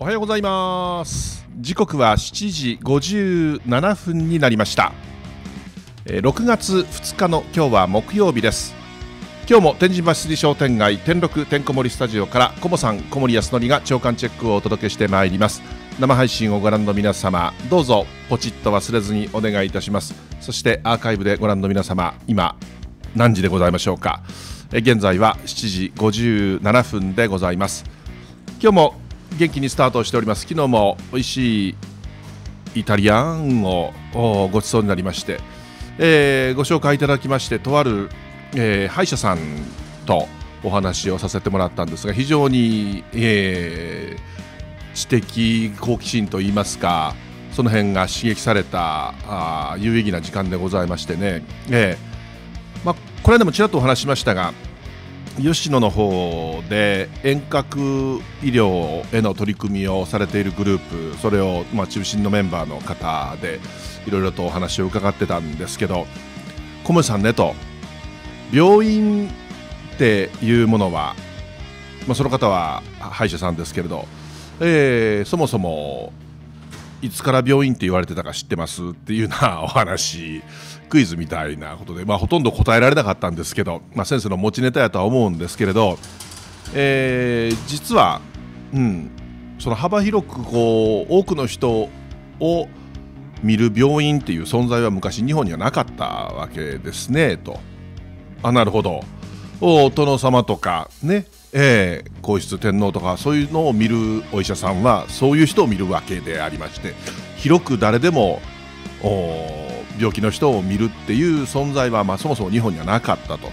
おはようございます時刻は7時57分になりました6月2日の今日は木曜日です今日も天神橋筋商店街天六天こもりスタジオからこもさん小森康則が長官チェックをお届けしてまいります生配信をご覧の皆様どうぞポチッと忘れずにお願いいたしますそしてアーカイブでご覧の皆様今何時でございましょうか現在は7時57分でございます今日も元気にスタートしております昨日も美味しいイタリアンをごちそうになりまして、えー、ご紹介いただきましてとある、えー、歯医者さんとお話をさせてもらったんですが非常に、えー、知的好奇心といいますかその辺が刺激されたあ有意義な時間でございましてね、えーまあ、これでもちらっとお話しましたが吉野の方で遠隔医療への取り組みをされているグループそれをま中心のメンバーの方でいろいろとお話を伺ってたんですけど小室さんねと病院っていうものは、まあ、その方は歯医者さんですけれど、えー、そもそもいつから病院って言われてたか知ってますっていうようなお話クイズみたいなことで、まあ、ほとんど答えられなかったんですけど、まあ、先生の持ちネタやとは思うんですけれど、えー、実は、うん、その幅広くこう多くの人を見る病院っていう存在は昔日本にはなかったわけですねと。あなるほどお殿様とかね、えー、皇室天皇とかそういうのを見るお医者さんはそういう人を見るわけでありまして広く誰でもお病気の人を見るっていう存在は、まあ、そもそも日本にはなかったと。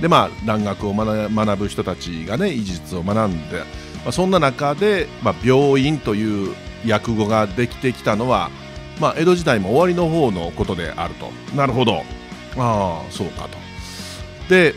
でまあ、蘭学を学ぶ人たちがね医術を学んで、まあ、そんな中で、まあ、病院という訳語ができてきたのは、まあ、江戸時代も終わりの方のことであるとなるほどああそうかとで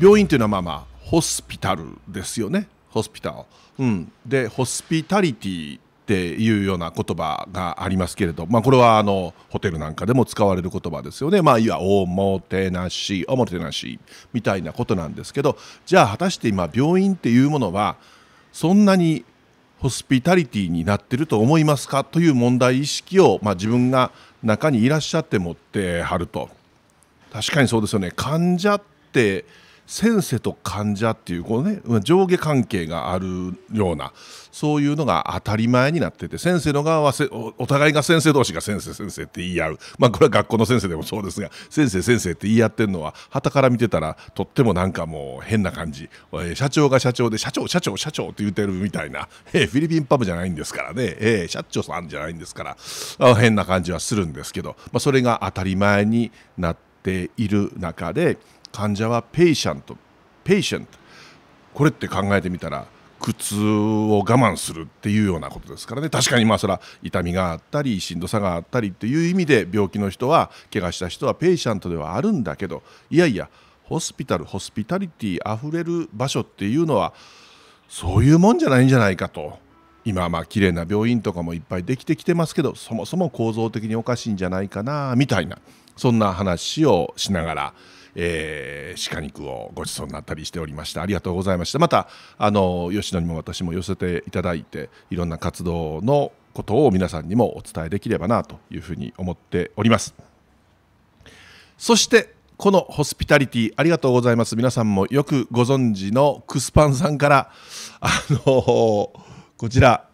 病院というのはまあまあホスピタルですよねホスピタル、うん、でホスピタリティっていうような言葉がありますけれど、まあ、これはあのホテルなんかでも使われる言葉ですよね、まあ、いわおもてなしおもてなしみたいなことなんですけどじゃあ果たして今病院っていうものはそんなにホスピタリティになってると思いますかという問題意識を、まあ、自分が中にいらっしゃって持ってはると確かにそうですよね患者って先生と患者っていうこう、ね、上下関係があるようなそういうのが当たり前になってて先生の側はお互いが先生同士が先生先生って言い合う、まあ、これは学校の先生でもそうですが先生先生って言い合ってるのははたから見てたらとってもなんかもう変な感じ社長が社長で社長社長社長って言ってるみたいな、えー、フィリピンパブじゃないんですからね、えー、社長さんじゃないんですから変な感じはするんですけど、まあ、それが当たり前になっている中で患者はペイシャントペイシャントこれって考えてみたら苦痛を我慢するっていうようなことですからね確かにまあそれは痛みがあったりしんどさがあったりっていう意味で病気の人は怪我した人はペイシャントではあるんだけどいやいやホスピタルホスピタリティあふれる場所っていうのはそういうもんじゃないんじゃないかと今まあ綺麗な病院とかもいっぱいできてきてますけどそもそも構造的におかしいんじゃないかなみたいなそんな話をしながら。えー、鹿肉をごちそうになったりしておりましたありがとうございましたまたあの吉野にも私も寄せていただいていろんな活動のことを皆さんにもお伝えできればなというふうに思っておりますそしてこのホスピタリティありがとうございます皆さんもよくご存知のクスパンさんからあのこちら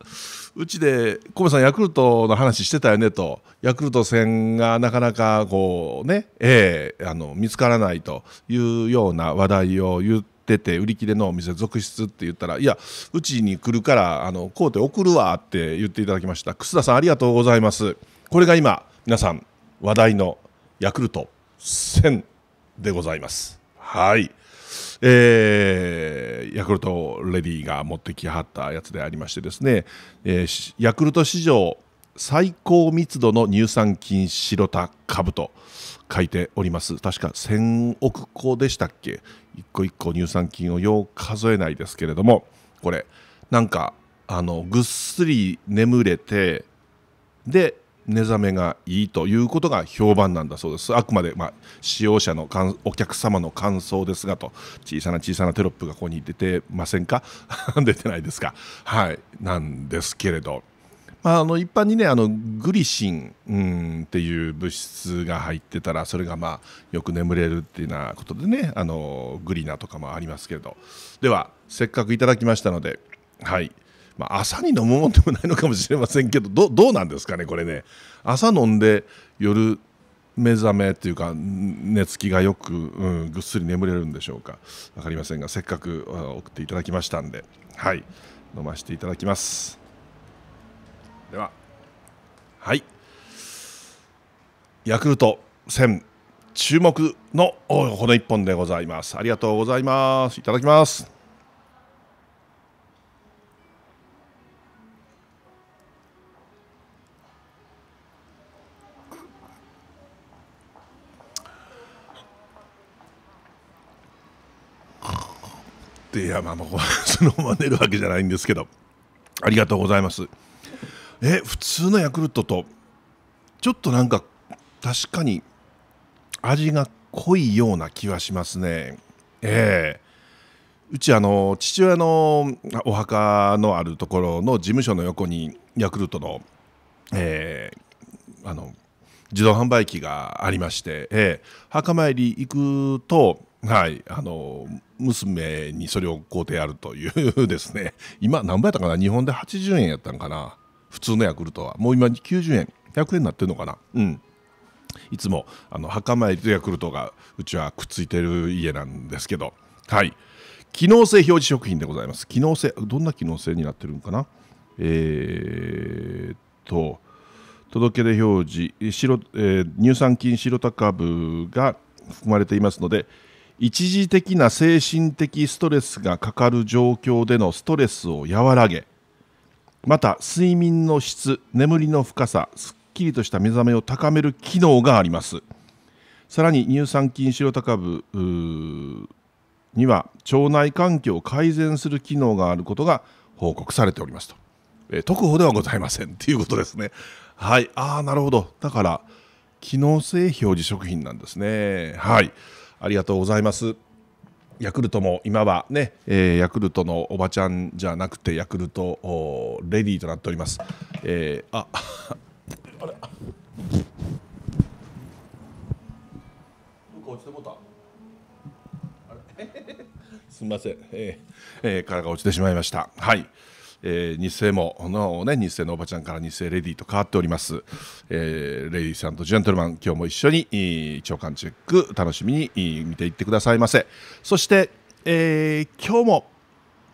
うちで小部さん、ヤクルトの話してたよねと、ヤクルト戦がなかなかこうね、えー、あの見つからないというような話題を言って。て売り切れのお店続出って言ったらいやうちに来るからあの買うて送るわって言っていただきました楠田さんありがとうございますこれが今皆さん話題のヤクルト戦でございますはいえー、ヤクルトレディが持ってきはったやつでありましてですね、えー、ヤクルト史上最高密度の乳酸菌白田株と書いております確か1000億個でしたっけ一個一個乳酸菌をよう数えないですけれどもこれなんかあのぐっすり眠れてで寝覚めがいいということが評判なんだそうですあくまで、まあ、使用者のお客様の感想ですがと小さな小さなテロップがここに出てませんか 出てないですかはいなんですけれど。まあ、あの一般にねあのグリシン、うん、っていう物質が入ってたらそれがまあよく眠れるっていうなことでねあのグリナとかもありますけれどではせっかくいただきましたのではい。まあ、朝に飲むもんでもないのかもしれませんけどどうなんですかね、これね朝飲んで夜目覚めというか寝つきがよく、うん、ぐっすり眠れるんでしょうか分かりませんがせっかく送っていただきましたんで、はい、飲ませていただきます。でははいヤクルト1注目のこの1本でございますありがとうございますいただきますっていやまあ そのまま寝るわけじゃないんですけどありがとうございますえ普通のヤクルトとちょっとなんか確かに味が濃いような気はしますねええうちあの父親のお墓のあるところの事務所の横にヤクルトの,、えー、あの自動販売機がありまして、えー、墓参り行くとはい、あの娘にそれを買うてやるというですね今何倍やったかな日本で80円やったんかな普通のヤクルトはもう今90円100円になってるのかなうんいつもあの袴りとヤクルトがうちはくっついてる家なんですけどはい機能性表示食品でございます機能性どんな機能性になってるんかなえー、っと届け出表示白、えー、乳酸菌白タ株が含まれていますので、一時的な精神的ストレスがかかる状況でのストレスを和らげまた睡眠の質眠りの深さすっきりとした目覚めを高める機能がありますさらに乳酸菌白タ株には腸内環境を改善する機能があることが報告されておりますと、えー、特報ではございませんということですねはいああなるほどだから機能性表示食品なんですねはい。ありがとうございます。ヤクルトも今はね、えー、ヤクルトのおばちゃんじゃなくてヤクルトレディーとなっております。えー、あ あれ すみません、えーえー、かが落ちてしまいました。はい、えー、日もの、ね、生のおばちゃんから日生レディーと変わっております、えー、レディーさんとジェントルマン今日も一緒に長官チェック楽しみに見ていってくださいませそして、えー、今日も、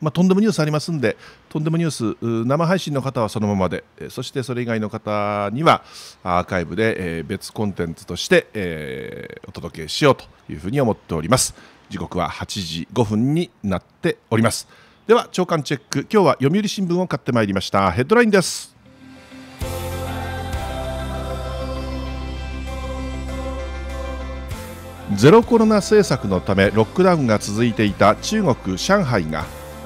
まあ、とんでもニュースありますんでとんでもニュース生配信の方はそのままでそしてそれ以外の方にはアーカイブで、え別コンテンツとして、えお届けしようというふうに思っております時刻は8時5分になっております。では朝刊チェック今日は読売新聞を買ってまいりましたヘッドラインですゼロコロナ政策のためロックダウンが続いていた中国・上海が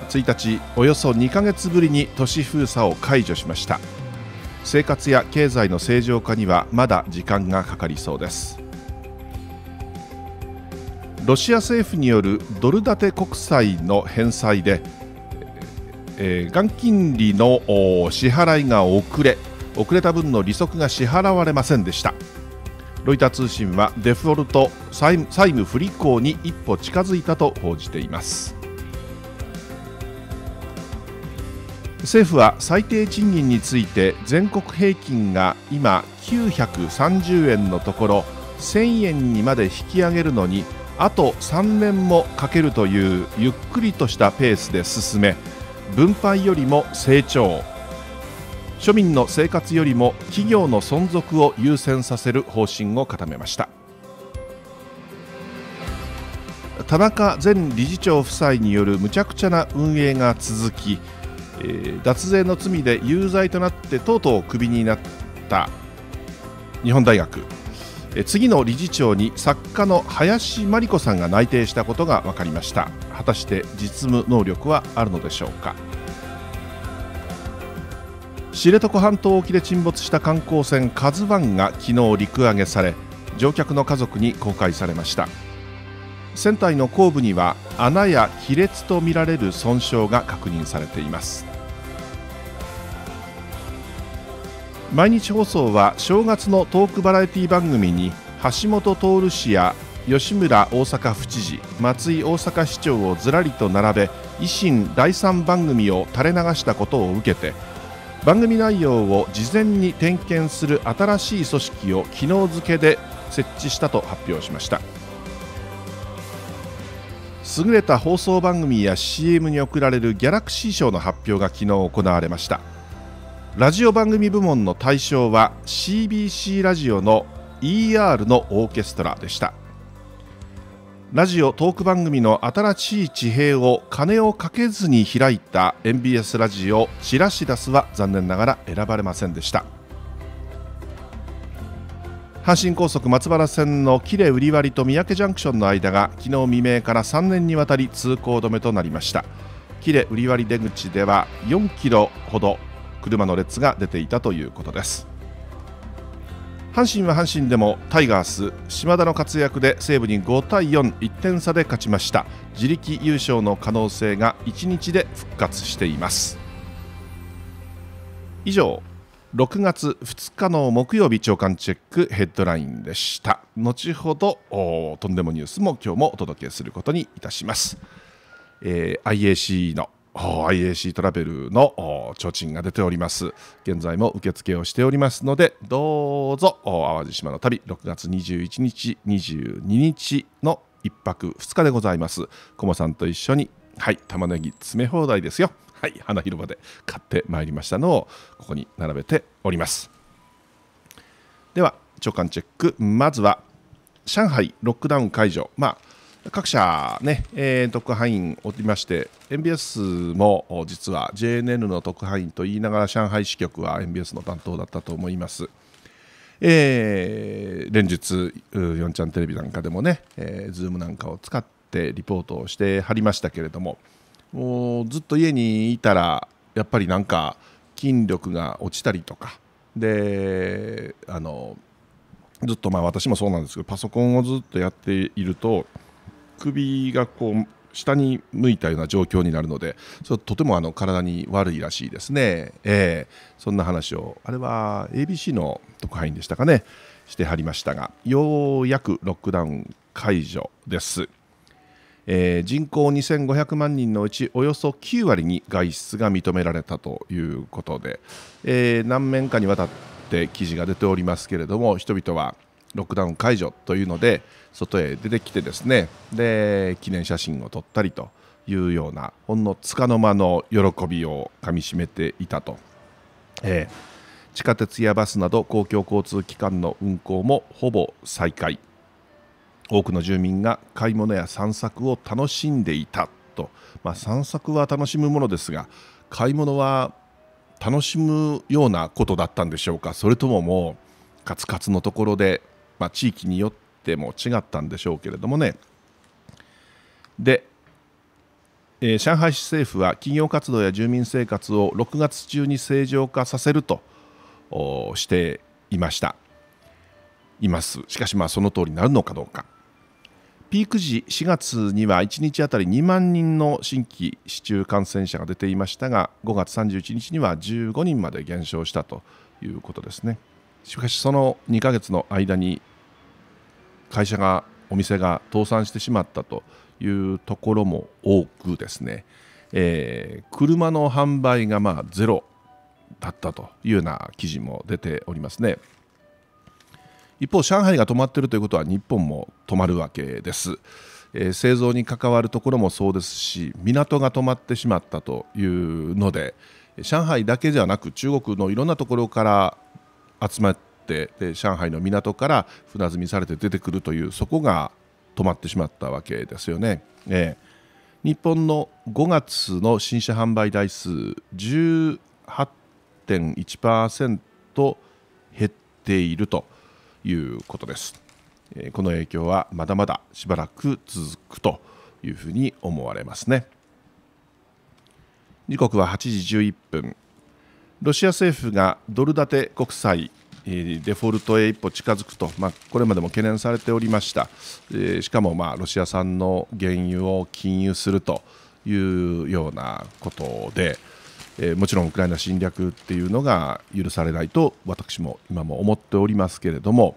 1日およそ2か月ぶりに都市封鎖を解除しました生活や経済の正常化にはまだ時間がかかりそうですロシア政府によるドル建て国債の返済でえー、元金利の支払いが遅れ遅れた分の利息が支払われませんでしたロイター通信はデフォルト債務不履行に一歩近づいたと報じています政府は最低賃金について全国平均が今930円のところ1000円にまで引き上げるのにあと3年もかけるというゆっくりとしたペースで進め分配よりも成長庶民の生活よりも企業の存続を優先させる方針を固めました田中前理事長夫妻による無茶苦茶な運営が続き、えー、脱税の罪で有罪となってとうとうクビになった日本大学次の理事長に作家の林真理子さんが内定したことが分かりました。果たして実務能力はあるのでしょうか知床半島沖で沈没した観光船「k a z u i が昨日陸揚げされ乗客の家族に公開されました船体の後部には穴や亀裂とみられる損傷が確認されています毎日放送は正月のトークバラエティ番組に橋本徹氏や吉村大阪府知事松井大阪市長をずらりと並べ維新第3番組を垂れ流したことを受けて番組内容を事前に点検する新しい組織を昨日付で設置したと発表しました優れた放送番組や CM に贈られるギャラクシー賞の発表が昨日行われましたラジオ番組部門の大賞は CBC ラジオの ER のオーケストラでしたラジオトーク番組の新しい地平を金をかけずに開いた MBS ラジオチラシダスは残念ながら選ばれませんでした阪神高速松原線の喜連瓜割と三宅ジャンクションの間が昨日未明から3年にわたり通行止めとなりました喜連瓜割出口では4キロほど車の列が出ていたということです阪神は阪神でもタイガース島田の活躍で西武に5対41点差で勝ちました自力優勝の可能性が1日で復活しています以上6月2日の木曜日朝刊チェックヘッドラインでした後ほどとんでもニュースも今日もお届けすることにいたします、えー、IAC の IAC トラベルの提灯が出ております現在も受付をしておりますのでどうぞ淡路島の旅6月21日22日の1泊2日でございますコモさんと一緒にはい玉ねぎ詰め放題ですよはい花広場で買ってまいりましたのをここに並べておりますでは直感チェックまずは上海ロックダウン解除まあ各社ね、えー、特派員おりまして、MBS も実は JNN の特派員と言いながら上海支局は MBS の担当だったと思います。えー、連日、ヨンちゃんテレビなんかでもね、えー、Zoom なんかを使ってリポートをしてはりましたけれども、もうずっと家にいたら、やっぱりなんか筋力が落ちたりとか、であのずっとまあ私もそうなんですけど、パソコンをずっとやっていると、首がこう下に向いたような状況になるのでそれとてもあの体に悪いらしいですね、えー、そんな話をあれは ABC の特派員でしたかねしてはりましたがようやくロックダウン解除です、えー、人口2500万人のうちおよそ9割に外出が認められたということで、えー、何面かにわたって記事が出ておりますけれども人々はロックダウン解除というので、外へ出てきてですねで記念写真を撮ったりというようなほんのつかの間の喜びをかみしめていたと、えー、地下鉄やバスなど公共交通機関の運行もほぼ再開多くの住民が買い物や散策を楽しんでいたと、まあ、散策は楽しむものですが買い物は楽しむようなことだったんでしょうかそれとももうカツカツのところで、まあ、地域によってても違ったんでしょうけれどもねで、えー、上海市政府は企業活動や住民生活を6月中に正常化させるとしていましたいますしかしまあその通りになるのかどうかピーク時4月には1日あたり2万人の新規市中感染者が出ていましたが5月31日には15人まで減少したということですねしかしその2ヶ月の間に会社がお店が倒産してしまったというところも多くですね、えー、車の販売がまあゼロだったというような記事も出ておりますね。一方、上海が止まっているということは日本も止まるわけです。えー、製造に関わるところもそうですし港が止まってしまったというので上海だけではなく中国のいろんなところから集まっってで上海の港から船積みされて出てくるというそこが止まってしまったわけですよね。えー日本の5月の新車販売台数18.1%減っているということです。えこの影響はまだまだしばらく続くというふうに思われますね時刻は8時11分ロシア政府がドル建て国債デフォルトへ一歩近づくと、まあ、これまでも懸念されておりました、えしかも、まあ、ロシア産の原油を禁輸するというようなことで、えもちろんウクライナ侵略っていうのが許されないと私も今も思っておりますけれども、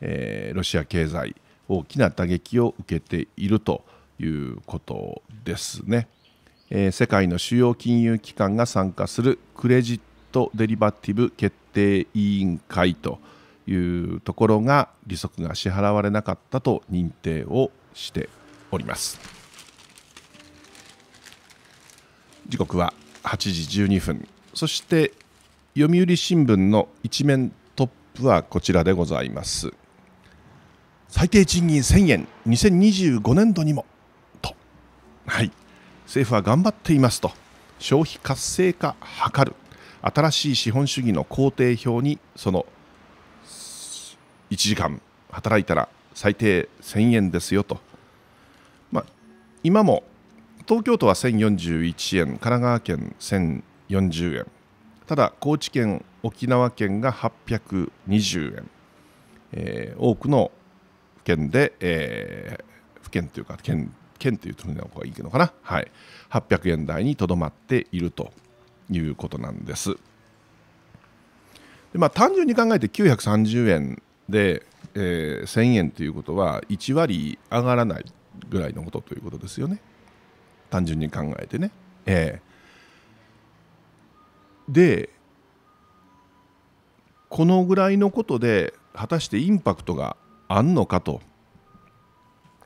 えロシア経済大きな打撃を受けているということですね。え世界の主要金融機関が参加するクレジット・デリバティブ決定委員会というところが利息が支払われなかったと認定をしております時刻は8時12分そして読売新聞の一面トップはこちらでございます最低賃金1000円2025年度にもとはい政府は頑張っていますと消費活性化図る新しい資本主義の工程表にその1時間働いたら最低1000円ですよと、まあ、今も東京都は1041円神奈川県1040円ただ高知県沖縄県が820円、えー、多くの県で、えー、府県というか県県というところがいいのかな、はい、800円台にとどまっているということなんです。でまあ、単純に考えて930円で、えー、1000円ということは1割上がらないぐらいのことということですよね。単純に考えてね。えー、でこのぐらいのことで果たしてインパクトがあんのかと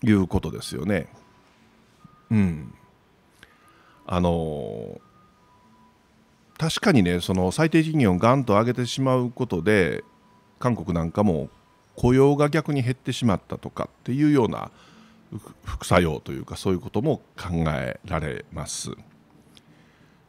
いうことですよね。うん、あのー、確かにねその最低賃金をガンと上げてしまうことで韓国なんかも雇用が逆に減ってしまったとかっていうような副作用というかそういうことも考えられます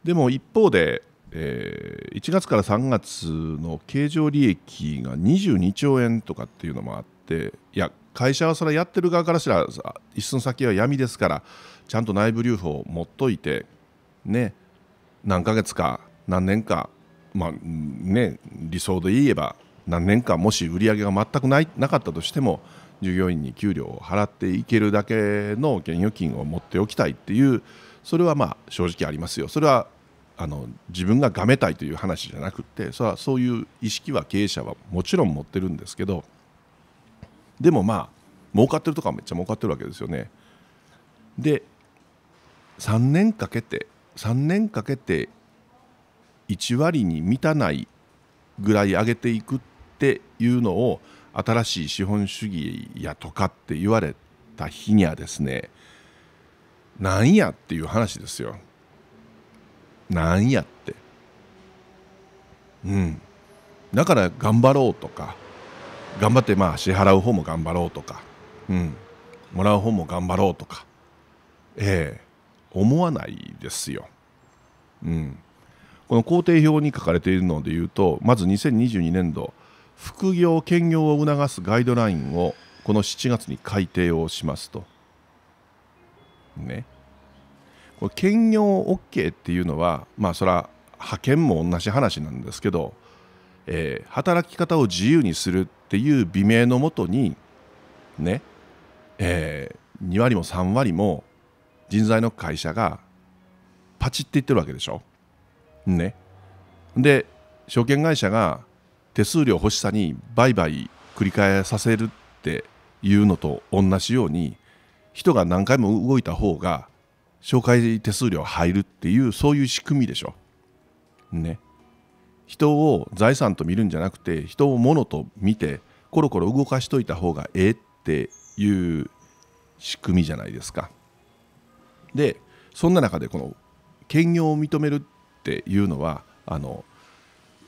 でも一方で、えー、1月から3月の経常利益が22兆円とかっていうのもあっていや会社はそれやってる側からしたら一寸先は闇ですからちゃんと内部留保を持っといてね何ヶ月か何年か、まあね、理想で言えば何年かもし売り上げが全くないなかったとしても従業員に給料を払っていけるだけの現預金を持っておきたいっていうそれはまあ正直ありますよ。それはあの自分ががめたいという話じゃなくてそれはそういう意識は経営者はもちろん持ってるんですけどでもまあ儲かってるとかめっちゃ儲かってるわけですよね。で3年かけて3年かけて1割に満たないぐらい上げていくっていうのを新しい資本主義やとかって言われた日にはですねなんやっていう話ですよ。なんやって。うん。だから頑張ろうとか頑張ってまあ支払う方も頑張ろうとか、うん、もらう方も頑張ろうとか、ええ思わないですよ。うんこの工程表に書かれているのでいうとまず2022年度副業兼業を促すガイドラインをこの7月に改定をしますと。ね。これ兼業 OK っていうのはまあそれは派遣も同じ話なんですけど、えー、働き方を自由にするっていう美名のもとにね、えー、2割も3割も人材の会社がパチっていってるわけでしょ。ねで証券会社が手数料欲しさに売買繰り返させるっていうのと同じように人が何回も動いた方が紹介手数料入るっていうそういう仕組みでしょ。ね。人を財産と見るんじゃなくて人を物と見てコロコロ動かしといた方がええっていう仕組みじゃないですか。でそんな中でこの兼業を認めるっていうのはあの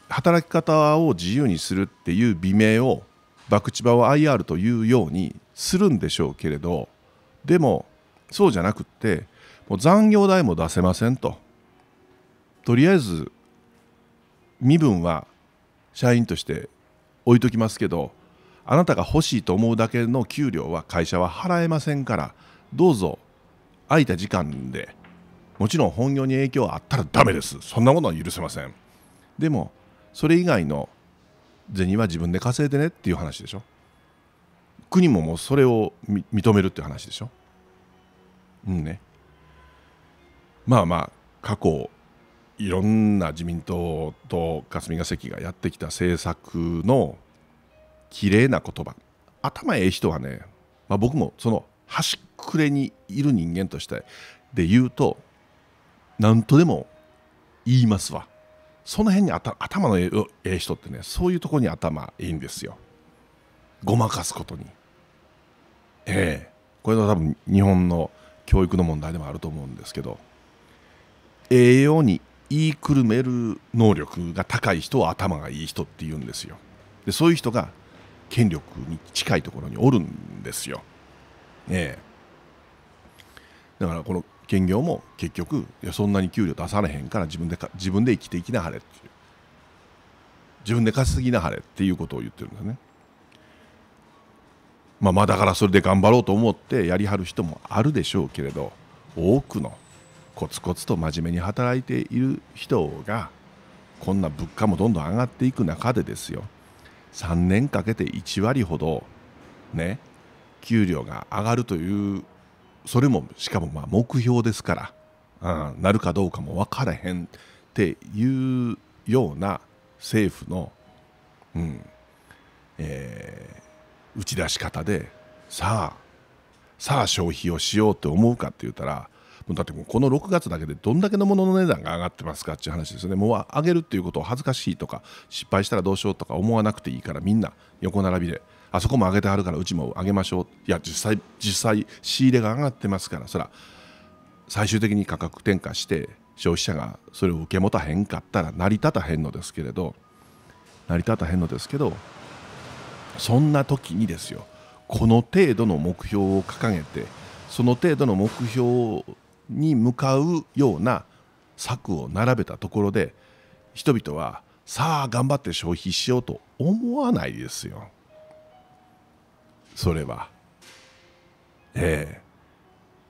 働き方を自由にするっていう美名をバクチバを IR というようにするんでしょうけれどでもそうじゃなくってもう残業代も出せませんととりあえず身分は社員として置いときますけどあなたが欲しいと思うだけの給料は会社は払えませんからどうぞ空いた時間でもちろん本業に影響あったらダメですそんなものは許せませんでもそれ以外の銭は自分で稼いでねっていう話でしょ国ももうそれを認めるっていう話でしょうんねまあまあ過去いろんな自民党と霞が関がやってきた政策の綺麗な言葉頭ええ人はね、まあ、僕もその端くれにいる人間としてで言うと何とでも言いますわその辺に頭のええ人ってねそういうとこに頭いいんですよごまかすことにええこれは多分日本の教育の問題でもあると思うんですけど栄養に言いくるめる能力が高い人は頭がいい人って言うんですよでそういう人が権力に近いところにおるんですよええだからこの兼業も結局いやそんなに給料出されへんから自分でか自分で生きていきなはれっていう自分で稼ぎなはれっていうことを言ってるんですね。まあ、まあだからそれで頑張ろうと思ってやりはる人もあるでしょうけれど多くのコツコツと真面目に働いている人がこんな物価もどんどん上がっていく中でですよ3年かけて1割ほどね給料が上がるというそれもしかもまあ目標ですからん、なるかどうかも分からへんっていうような政府の、うんえー、打ち出し方でさあさあ消費をしようって思うかって言ったらだってもうこの6月だけでどんだけのものの値段が上がってますかっていう話ですねもう上げるっていうことを恥ずかしいとか失敗したらどうしようとか思わなくていいからみんな横並びであそこも上げてはるからうちも上げましょういや実際実際仕入れが上がってますからそら最終的に価格転嫁して消費者がそれを受け持たへんかったら成り立たへんのですけれど成り立たへんのですけどそんな時にですよこの程度の目標を掲げてその程度の目標に向かうような策を並べたところで人々はさあ頑張って消費しようと思わないですよ。それはええ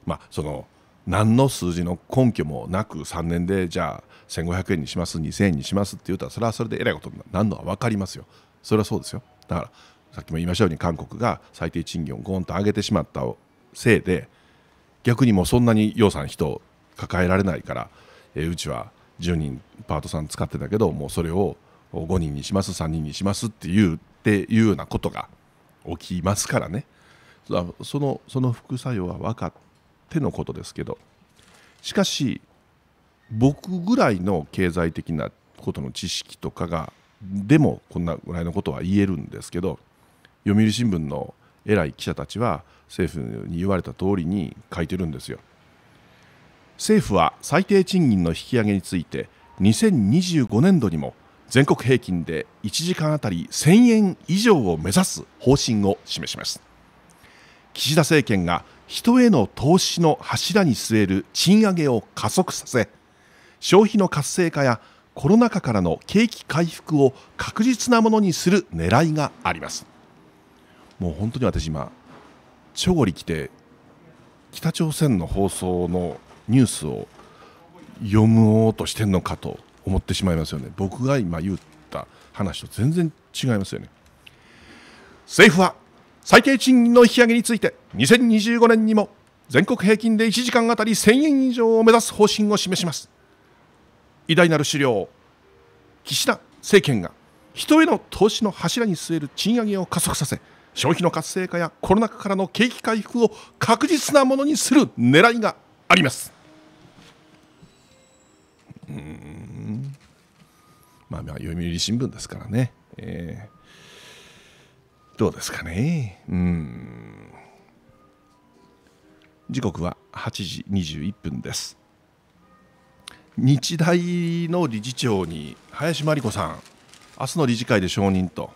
まあその何の数字の根拠もなく3年でじゃあ1500円にします2000円にしますって言うたらそれはそれでえらいことになるのは分かりますよそれはそうですよだからさっきも言いましたように韓国が最低賃金をゴーンと上げてしまったせいで逆にもうそんなに予算人抱えられないから、えー、うちは10人パートさん使ってたけどもうそれを5人にします3人にしますっていうっていうようなことが起きますからねそのその副作用は分かってのことですけどしかし僕ぐらいの経済的なことの知識とかがでもこんなぐらいのことは言えるんですけど読売新聞の偉い記者たちは政府に言われた通りに書いてるんですよ。政府は最低賃金の引き上げについて2025年度にも全国平均で1時間あたり1000円以上を目指す方針を示します岸田政権が人への投資の柱に据える賃上げを加速させ消費の活性化やコロナ禍からの景気回復を確実なものにする狙いがありますもう本当に私今チョゴ来て北朝鮮の放送のニュースを読もうとしてんのかと思ってしまいますよね僕が今言った話と全然違いますよね政府は最低賃金の引き上げについて2025年にも全国平均で1時間あたり1000円以上を目指す方針を示します偉大なる資料岸田政権が人への投資の柱に据える賃上げを加速させ消費の活性化やコロナ禍からの景気回復を確実なものにする狙いがありますまあまあ読売新聞ですからね、えー、どうですかねうん時刻は8時21分です日大の理事長に林真理子さん明日の理事会で承認と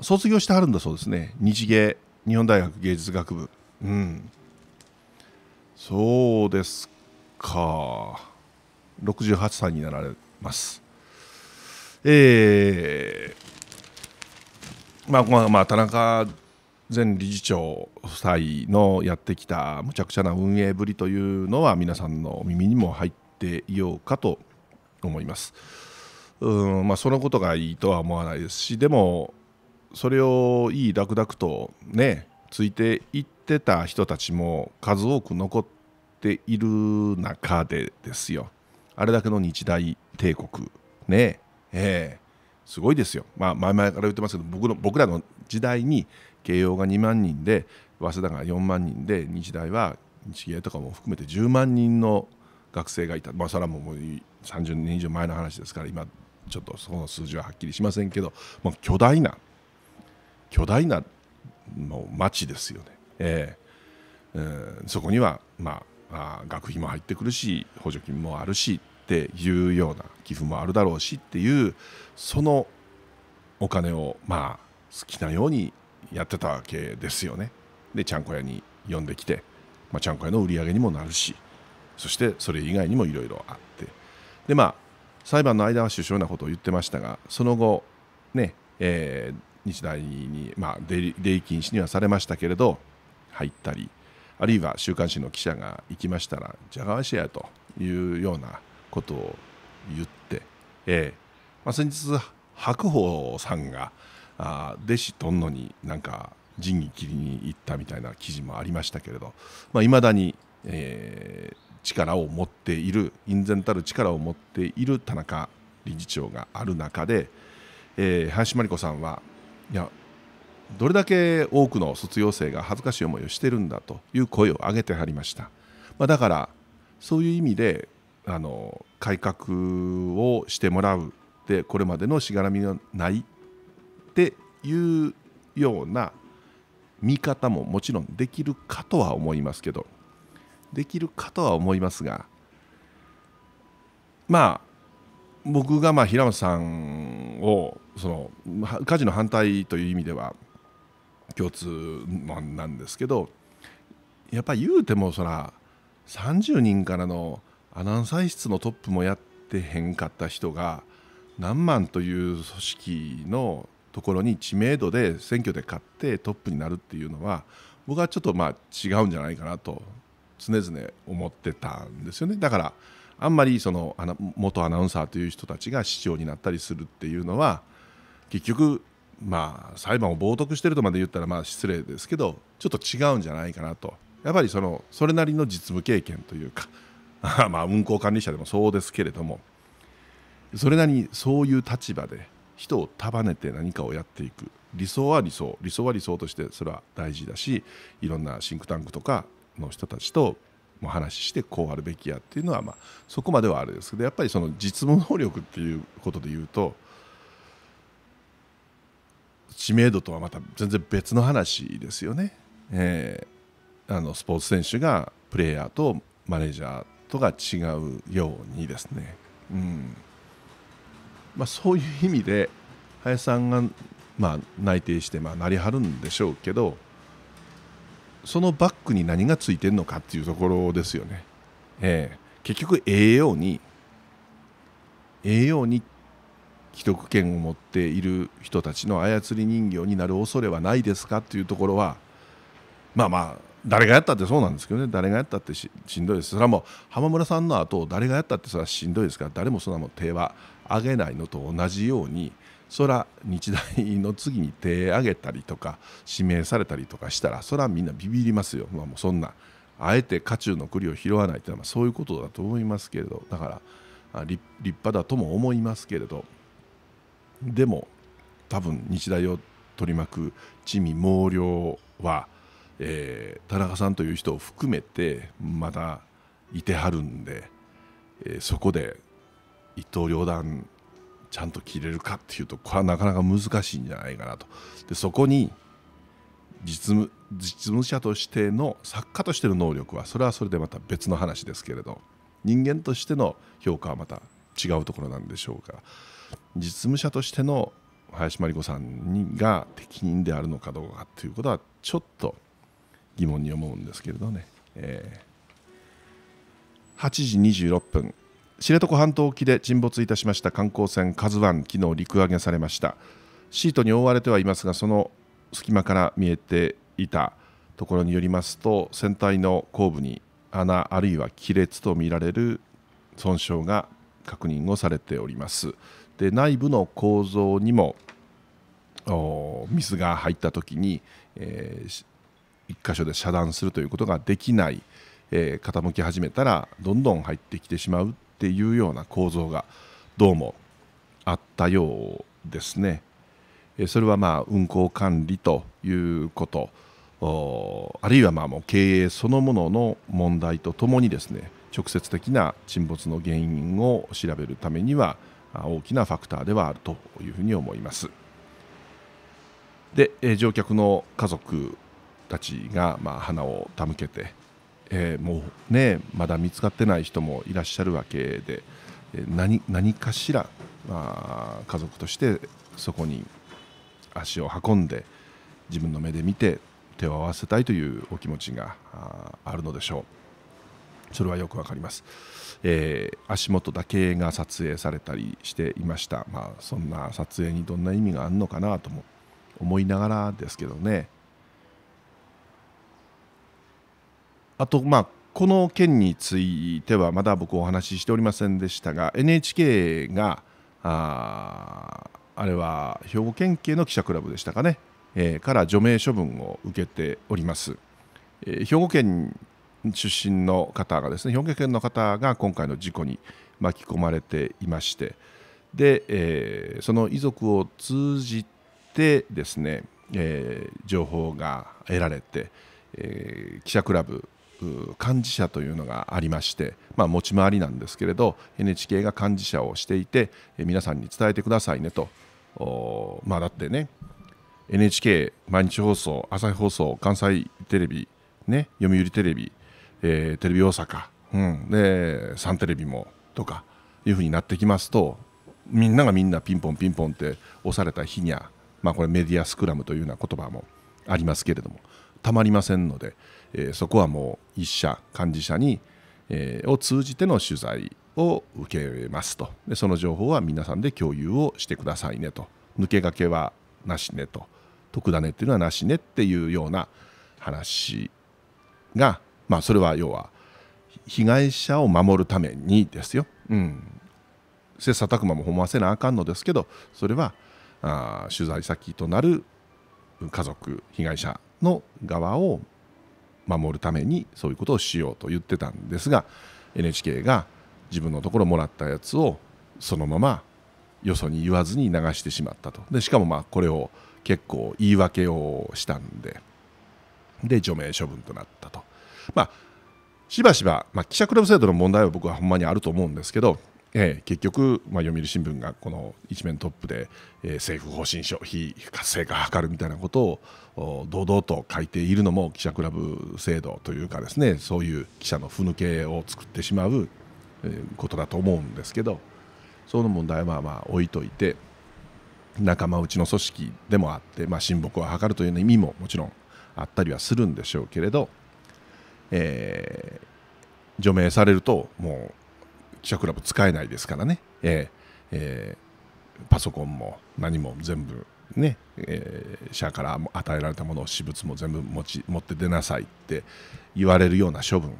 卒業してはるんだそうですね日芸日本大学芸術学部うんそうですか68歳になられますえー、まあまあまあ田中前理事長夫妻のやってきたむちゃくちゃな運営ぶりというのは皆さんの耳にも入っていようかと思います。うんまあ、そのことがいいとは思わないですしでもそれをいい楽々とねついていってた人たちも数多く残っている中でですよあれだけの日大帝国ねえー、すごいですよ、まあ、前々から言ってますけど僕の僕らの時代に慶応が2万人で早稲田が4万人で日大は日芸とかも含めて10万人の学生がいた、まあ、それはもう30年以上前の話ですから今ちょっとその数字ははっきりしませんけど、まあ、巨大な巨大なの町ですよね。えー、えー、そこには、まあ、あ学費も入ってくるし補助金もあるしっていうような寄付もあるだろうしっていうそのお金をまあ好きなようにやってたわけですよね。でちゃんこ屋に呼んできて、まあ、ちゃんこ屋の売り上げにもなるしそしてそれ以外にもいろいろあってでまあ裁判の間は首相なことを言ってましたがその後ね、えー、日大に、まあ、出入禁止にはされましたけれど入ったりあるいは週刊誌の記者が行きましたらジャガーシェアというようなことを言って、えーまあ、先日白鵬さんがあ弟子とんのになんか仁義切りに行ったみたいな記事もありましたけれどいまあ、だに、えー、力を持っている隠然たる力を持っている田中理事長がある中で、えー、林真理子さんはいやどれだけ多くの卒業生が恥ずかしい思いをしてるんだという声を上げてはりました、まあ、だからそういう意味であの改革をしてもらうでこれまでのしがらみがないっていうような見方ももちろんできるかとは思いますけどできるかとは思いますがまあ僕がまあ平松さんをその家事の反対という意味では共通なんですけどやっぱ言うてもそら30人からのアナウンサー室のトップもやってへんかった人が何万という組織のところに知名度で選挙で勝ってトップになるっていうのは僕はちょっとまあ違うんじゃないかなと常々思ってたんですよねだからあんまりその元アナウンサーという人たちが市長になったりするっていうのは結局まあ裁判を冒涜してるとまで言ったらまあ失礼ですけどちょっと違うんじゃないかなとやっぱりそのそれなりの実務経験というか まあ運行管理者でもそうですけれどもそれなりにそういう立場で人を束ねて何かをやっていく理想は理想理想は理想としてそれは大事だしいろんなシンクタンクとかの人たちとも話してこうあるべきやっていうのは、まあ、そこまではあれですけどやっぱりその実務能力っていうことで言うと知名度とはまた全然別の話ですよね。えー、あのスポーツ選手がプレイヤーとマネージャーとが違うようにですね、うんまあ、そういう意味で林さんが、まあ、内定して、まあ、なりはるんでしょうけどそのバックに何がついてるのかっていうところですよね。えー、結局栄養に栄養に既得権を持っている人たちの操り人形になる恐れはないですかっていうところはまあまあ誰がやったってそうなんですけどね誰がやったってしんどいですそれはもう浜村さんの後誰がやったってそれはしんどいですから誰もそんなも手は挙げないのと同じようにそら日大の次に手挙げたりとか指名されたりとかしたらそらみんなビビりますよ、まあ、もうそんなあえて渦中の栗を拾わないというのはそういうことだと思いますけれどだから立派だとも思いますけれどでも多分日大を取り巻く地味猛量は。えー、田中さんという人を含めてまだいてはるんで、えー、そこで伊藤両断ちゃんと切れるかっていうとこれはなかなか難しいんじゃないかなとでそこに実務実務者としての作家としての能力はそれはそれでまた別の話ですけれど人間としての評価はまた違うところなんでしょうから実務者としての林真理子さんが適任であるのかどうかということはちょっと疑問に思うんですけれどね、えー、8時26分知床半島沖で沈没いたしました観光船「KAZUI」昨日陸揚げされましたシートに覆われてはいますがその隙間から見えていたところによりますと船体の後部に穴あるいは亀裂とみられる損傷が確認をされておりますで内部の構造にも水が入った時に、えー、1箇所で遮断するということができない、えー、傾き始めたらどんどん入ってきてしまうっていうような構造がどうもあったようですね。それはまあ運行管理ということあるいはまあもう経営そのものの問題とともにですね直接的な沈没の原因を調べるためには大きなファクターではあるというふうに思います。で乗客の家族たちが、まあ、花を手向けて、えー、もうねまだ見つかってない人もいらっしゃるわけで何何かしら、まあ、家族としてそこに足を運んで自分の目で見て手を合わせたいというお気持ちがあるのでしょうそれはよくわかります、えー、足元だけが撮影されたりしていましたまあそんな撮影にどんな意味があるのかなとも思いながらですけどねあと、まあ、この件についてはまだ僕お話ししておりませんでしたが NHK がああれは兵庫県警の記者クラブでしたかね、えー、から除名処分を受けております、えー、兵庫県出身の方がですね兵庫県の方が今回の事故に巻き込まれていましてで、えー、その遺族を通じてですね、え情報が得られて、え記者クラブ幹事社というのがありまして、まあ、持ち回りなんですけれど NHK が幹事社をしていて皆さんに伝えてくださいねとまあだってね NHK 毎日放送朝日放送関西テレビ、ね、読売テレビ、えー、テレビ大阪、うん、でサンテレビもとかいうふうになってきますとみんながみんなピンポンピンポンって押された日にゃ、まあ、これメディアスクラムというような言葉もありますけれどもたまりませんので。えそこはもう一社幹事社に、えを通じての取材を受けますとでその情報は皆さんで共有をしてくださいねと抜けがけはなしねと特ダネっていうのはなしねっていうような話が、まあ、それは要は被害者を守るためにですよ、うん、切磋琢磨も思わせなあかんのですけどそれはあ取材先となる家族被害者の側を守るためにそういうことをしようと言ってたんですが NHK が自分のところもらったやつをそのままよそに言わずに流してしまったとでしかもまあこれを結構言い訳をしたんでで除名処分となったとまあしばしば、まあ、記者クラブ制度の問題は僕はほんまにあると思うんですけどえー、結局、まあ、読売新聞がこの一面トップで、えー、政府方針書、非活性化を図るみたいなことを堂々と書いているのも記者クラブ制度というかですねそういう記者のふぬけを作ってしまう、えー、ことだと思うんですけどその問題はまあまあ置いといて仲間内の組織でもあって、まあ、親睦を図るという意味ももちろんあったりはするんでしょうけれど、えー、除名されるともう記者クラブ使えないですからね、えーえー、パソコンも何も全部ね、えー、社から与えられたものを私物も全部持ち持って出なさいって言われるような処分、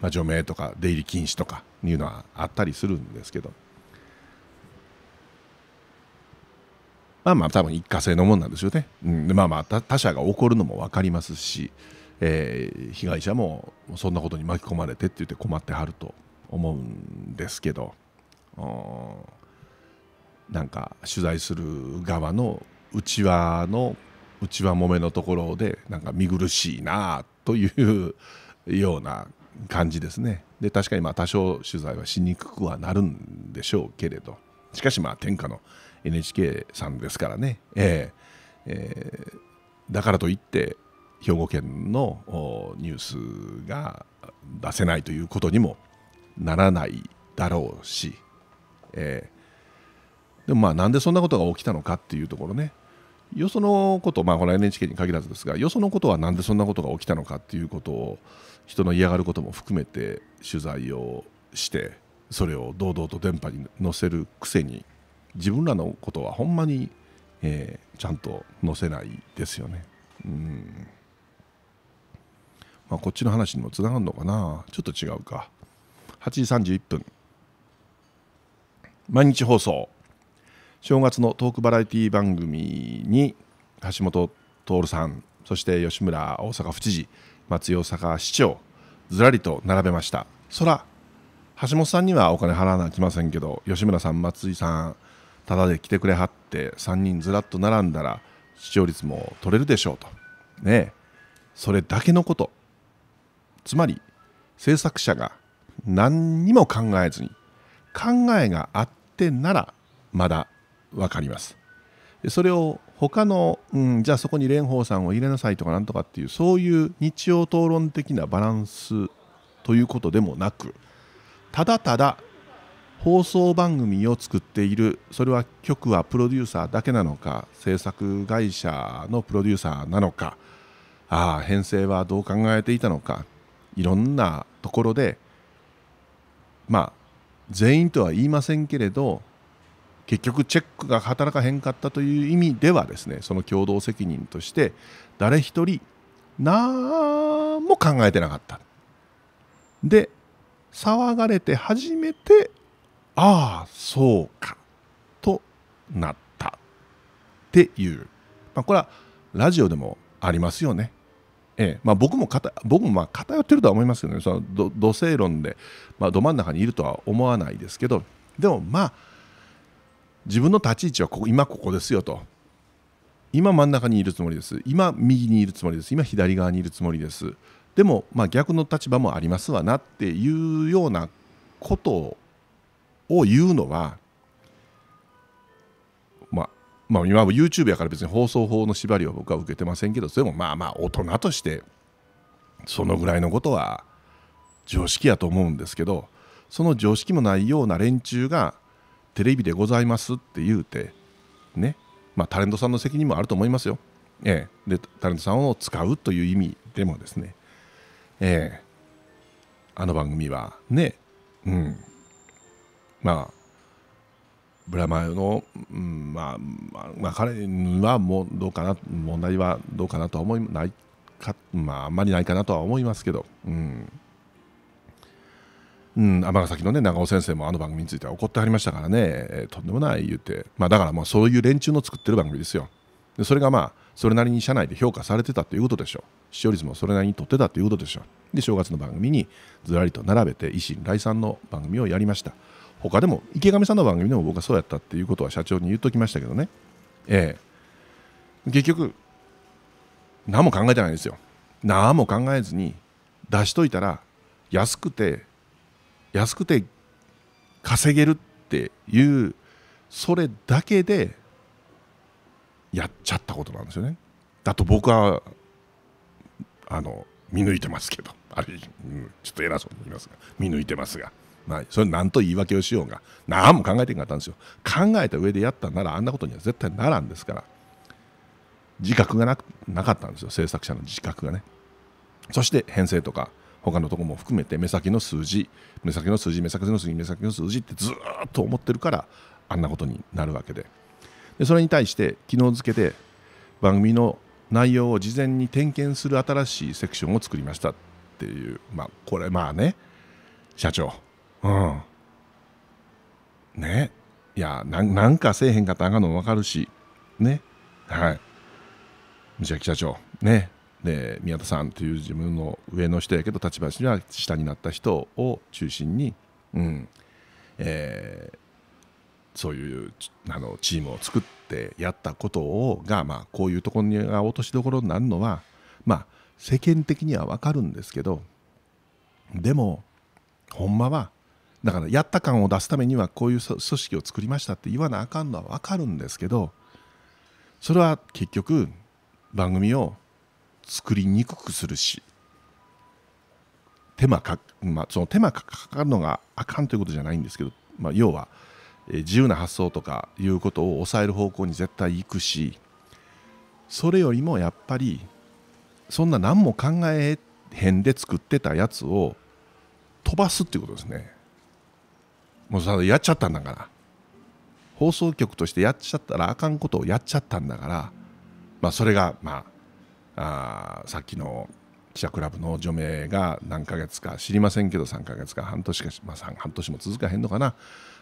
まあ、除名とか出入り禁止とかいうのはあったりするんですけどまあまあ多分一過性のもんなんですよね、うん、まあまあ他者が怒るのも分かりますし、えー、被害者もそんなことに巻き込まれてって言って困ってはると思うんですけどなんか取材する側のうちわのうちわもめのところでなんか見苦しいなというような感じですね。で確かにまあ多少取材はしにくくはなるんでしょうけれどしかしまあ天下の NHK さんですからね、えーえー、だからといって兵庫県のニュースが出せないということにもならないだろうし、えー、でもまあなんでそんなことが起きたのかっていうところねよそのこと、まあ、この NHK に限らずですがよそのことはなんでそんなことが起きたのかっていうことを人の嫌がることも含めて取材をしてそれを堂々と電波に載せるくせに自分らのことはほんまに、えー、ちゃんと載せないですよね。うんまあ、こっちの話にもつながるのかなちょっと違うか。8時31分毎日放送正月のトークバラエティ番組に橋本徹さんそして吉村大阪府知事松井大阪市長ずらりと並べましたそら橋本さんにはお金払わなきませんけど吉村さん松井さんただで来てくれはって3人ずらっと並んだら視聴率も取れるでしょうとねそれだけのことつまり制作者が何にも考えずに考えがあってならまだ分かりますそれを他の、うん、じゃあそこに蓮舫さんを入れなさいとかなんとかっていうそういう日曜討論的なバランスということでもなくただただ放送番組を作っているそれは局はプロデューサーだけなのか制作会社のプロデューサーなのかああ編成はどう考えていたのかいろんなところでまあ全員とは言いませんけれど結局チェックが働かへんかったという意味ではですねその共同責任として誰一人何も考えてなかったで騒がれて初めてああそうかとなったっていう、まあ、これはラジオでもありますよねええまあ、僕もかた僕もまあ偏ってるとは思いますけど、ね、そのど土星論で、まあ、ど真ん中にいるとは思わないですけどでもまあ自分の立ち位置はここ今ここですよと今真ん中にいるつもりです今右にいるつもりです今左側にいるつもりですでもまあ逆の立場もありますわなっていうようなことを言うのはまあ、今も YouTube やから別に放送法の縛りは僕は受けてませんけどそれもまあまあ大人としてそのぐらいのことは常識やと思うんですけどその常識もないような連中がテレビでございますって言うてねまあ、タレントさんの責任もあると思いますよ。ええ、でタレントさんを使うという意味でもですね、ええ、あの番組はね、うん、まあブラマヨの、うんまあまあ、彼はもうどうかな問題はどうかなとは思いないか、まあ、あんまりないかなとは思いますけど、うんうん、尼崎の、ね、長尾先生もあの番組については怒ってはりましたからね、えー、とんでもない言って、まあ、だからまあそういう連中の作ってる番組ですよでそれがまあそれなりに社内で評価されてたということでしょう視聴率もそれなりに取ってたということでしょうで正月の番組にずらりと並べて維新来さんの番組をやりました他でも池上さんの番組でも僕はそうやったっていうことは社長に言っときましたけどね、ええ、結局何も考えてないんですよ何も考えずに出しといたら安くて安くて稼げるっていうそれだけでやっちゃったことなんですよねだと僕はあの見抜いてますけどあれ、うん、ちょっと偉そうに言いますが見抜いてますが。まあ、それ何と言い訳をしようが何も考えてなかったんですよ考えた上でやったならあんなことには絶対ならんですから自覚がななかったんですよ制作者の自覚がねそして編成とか他のとこも含めて目先の数字目先の数字目先の数字目先の数字ってずっと思ってるからあんなことになるわけででそれに対して昨日付けで番組の内容を事前に点検する新しいセクションを作りましたっていうまあこれまあね社長うん。ね。いやな、なんかせえへんかったんあかんの分かるし、ね。はい。無邪気社長、ね。で、宮田さんという自分の上の人やけど、立場には下になった人を中心に、うん。えー、そういうあのチームを作ってやったことをが、まあ、こういうところが落としどころになるのは、まあ、世間的には分かるんですけどでもほんまはだからやった感を出すためにはこういう組織を作りましたって言わなあかんのは分かるんですけどそれは結局番組を作りにくくするし手間か、まあ、その手間かかるのがあかんということじゃないんですけど、まあ、要は自由な発想とかいうことを抑える方向に絶対行くしそれよりもやっぱりそんな何も考えへんで作ってたやつを飛ばすっていうことですね。もうさやっちゃったんだから放送局としてやっちゃったらあかんことをやっちゃったんだから、まあ、それが、まあ、あさっきの記者クラブの除名が何ヶ月か知りませんけど3ヶ月か半年か、まあ、半年も続かへんのかな、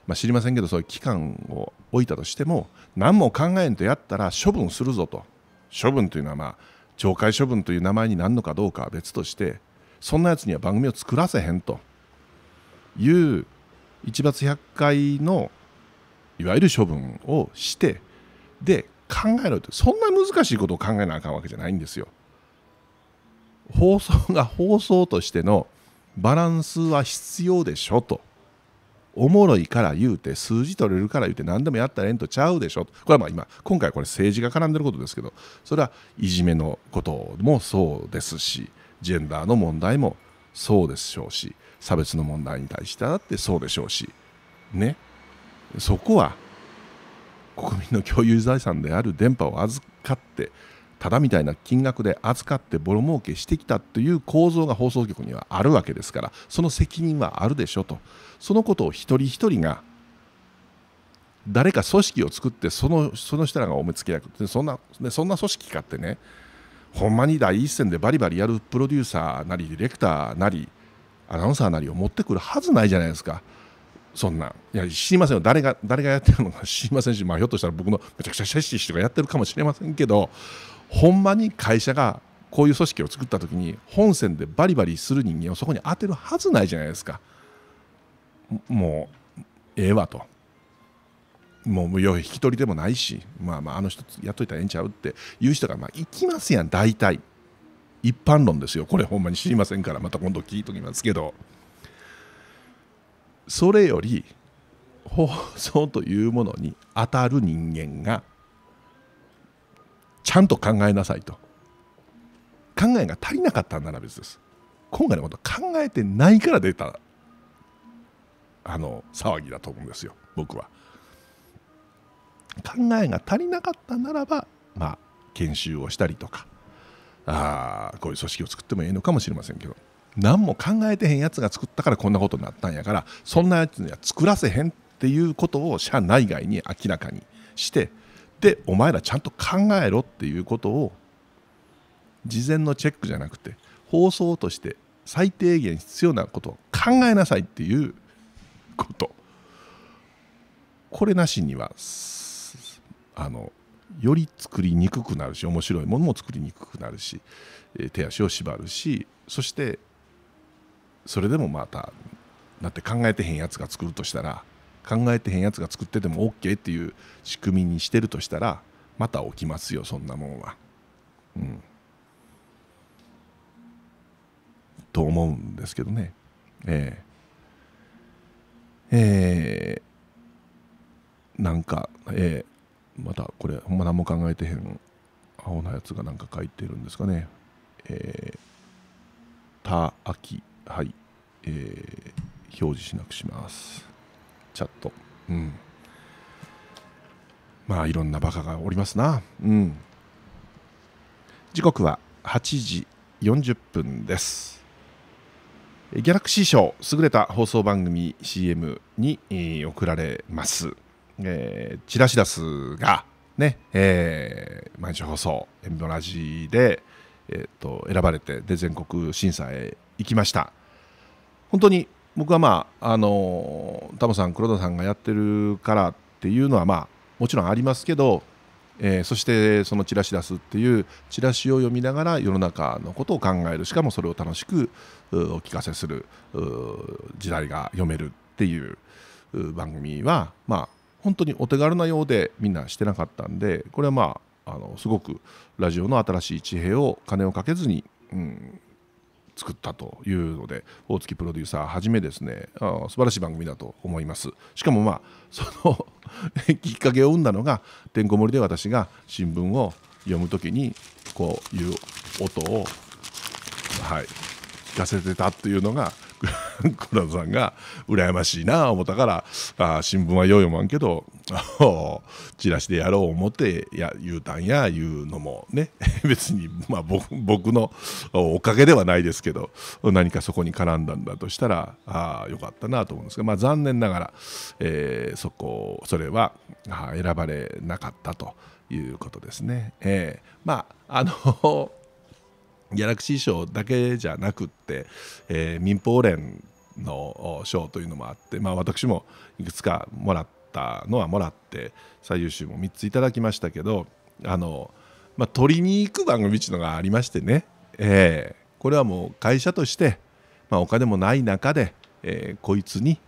まあ、知りませんけどそういう期間を置いたとしても何も考えんとやったら処分するぞと処分というのは、まあ、懲戒処分という名前になるのかどうかは別としてそんなやつには番組を作らせへんという一罰100回のいわゆる処分をしてで考えろってそんな難しいことを考えなあかんわけじゃないんですよ。放送が放送としてのバランスは必要でしょと。おもろいから言うて数字取れるから言うて何でもやったらええんとちゃうでしょこれはまあ今今回これ政治が絡んでることですけどそれはいじめのこともそうですしジェンダーの問題もそうでしょうし差別の問題に対してだってそうでしょうしねそこは国民の共有財産である電波を預かってただみたいな金額で預かってボロ儲けしてきたという構造が放送局にはあるわけですからその責任はあるでしょとそのことを一人一人が誰か組織を作ってそのその人らがお目付け役ってそんなそんな組織かってねほんまに第一線でバリバリやるプロデューサーなりディレクターなりアナウンサーなりを持ってくるはずないじゃないですか。そんないや知りませんよ誰が誰がやってるのか 知りませんし、まあ、ひょっとしたら僕のめちゃくちゃシャシシとかやってるかもしれませんけどほんまに会社がこういう組織を作った時に本線でバリバリする人間をそこに当てるはずないじゃないですかもうええわともう無用引き取りでもないし、まあ、まああの人やっといたらええんちゃうっていう人がまあ行きますやん大体。一般論ですよこれほんまに知りませんからまた今度聞いときますけどそれより放送というものに当たる人間がちゃんと考えなさいと考えが足りなかったなら別です今回のこと考えてないから出たあの騒ぎだと思うんですよ僕は考えが足りなかったならばまあ研修をしたりとかあこういう組織を作ってもいいのかもしれませんけど何も考えてへんやつが作ったからこんなことになったんやからそんなやつには作らせへんっていうことを社内外に明らかにしてでお前らちゃんと考えろっていうことを事前のチェックじゃなくて放送として最低限必要なことを考えなさいっていうことこれなしにはあのより作りにくくなるし面白いものも作りにくくなるし、え手足を縛るしそしてそれでもまただって考えてへんやつが作るとしたら考えてへんやつが作ってても OK っていう仕組みにしてるとしたらまた起きますよそんなもんは。うん、と思うんですけどね。えー、えー、なんか、えー、またこれほんま何も考えてへん青なやつが何か書いてるんですかねえー、たあきはいえー、表示しなくしますチャットうんまあいろんなバカがおりますなうん時刻は8時40分ですギャラクシー賞優れた放送番組 CM に、えー、送られますえー、チラシダスがね、えー、毎日放送「エンドラジで」えーと、選ばれてで全国審査へ行きました本当に僕はまああのタモさん黒田さんがやってるからっていうのはまあもちろんありますけど、えー、そしてそのチラシ出すっていうチラシを読みながら世の中のことを考えるしかもそれを楽しくお聞かせする時代が読めるっていう番組はまあ本当にお手軽なようでみんなしてなかったんでこれはまああのすごくラジオの新しい地平を金をかけずに、うん、作ったというので大月プロデューサーはじめですねあ素晴らしい番組だと思いますしかもまあその きっかけを生んだのがてんこ盛りで私が新聞を読む時にこういう音を、はい、聞かせてたっていうのが 黒田さんが羨ましいな思ったからあ新聞はよう読まんけどチラシでやろう思ってや言うたんや言うのもね 別に、まあ、僕僕のおかげではないですけど何かそこに絡んだんだとしたらあよかったなと思うんですが、まあ、残念ながら、えー、そこそれは選ばれなかったということですね。えー、まああのギャラクシー賞だけじゃなくって、えー、民放連の賞というのもあって、まあ、私もいくつかもらったのはもらって最優秀も3ついただきましたけどあの、まあ、取りに行く番組っていうのがありましてね、えー、これはもう会社として、まあ、お金もない中で、えー、こいつに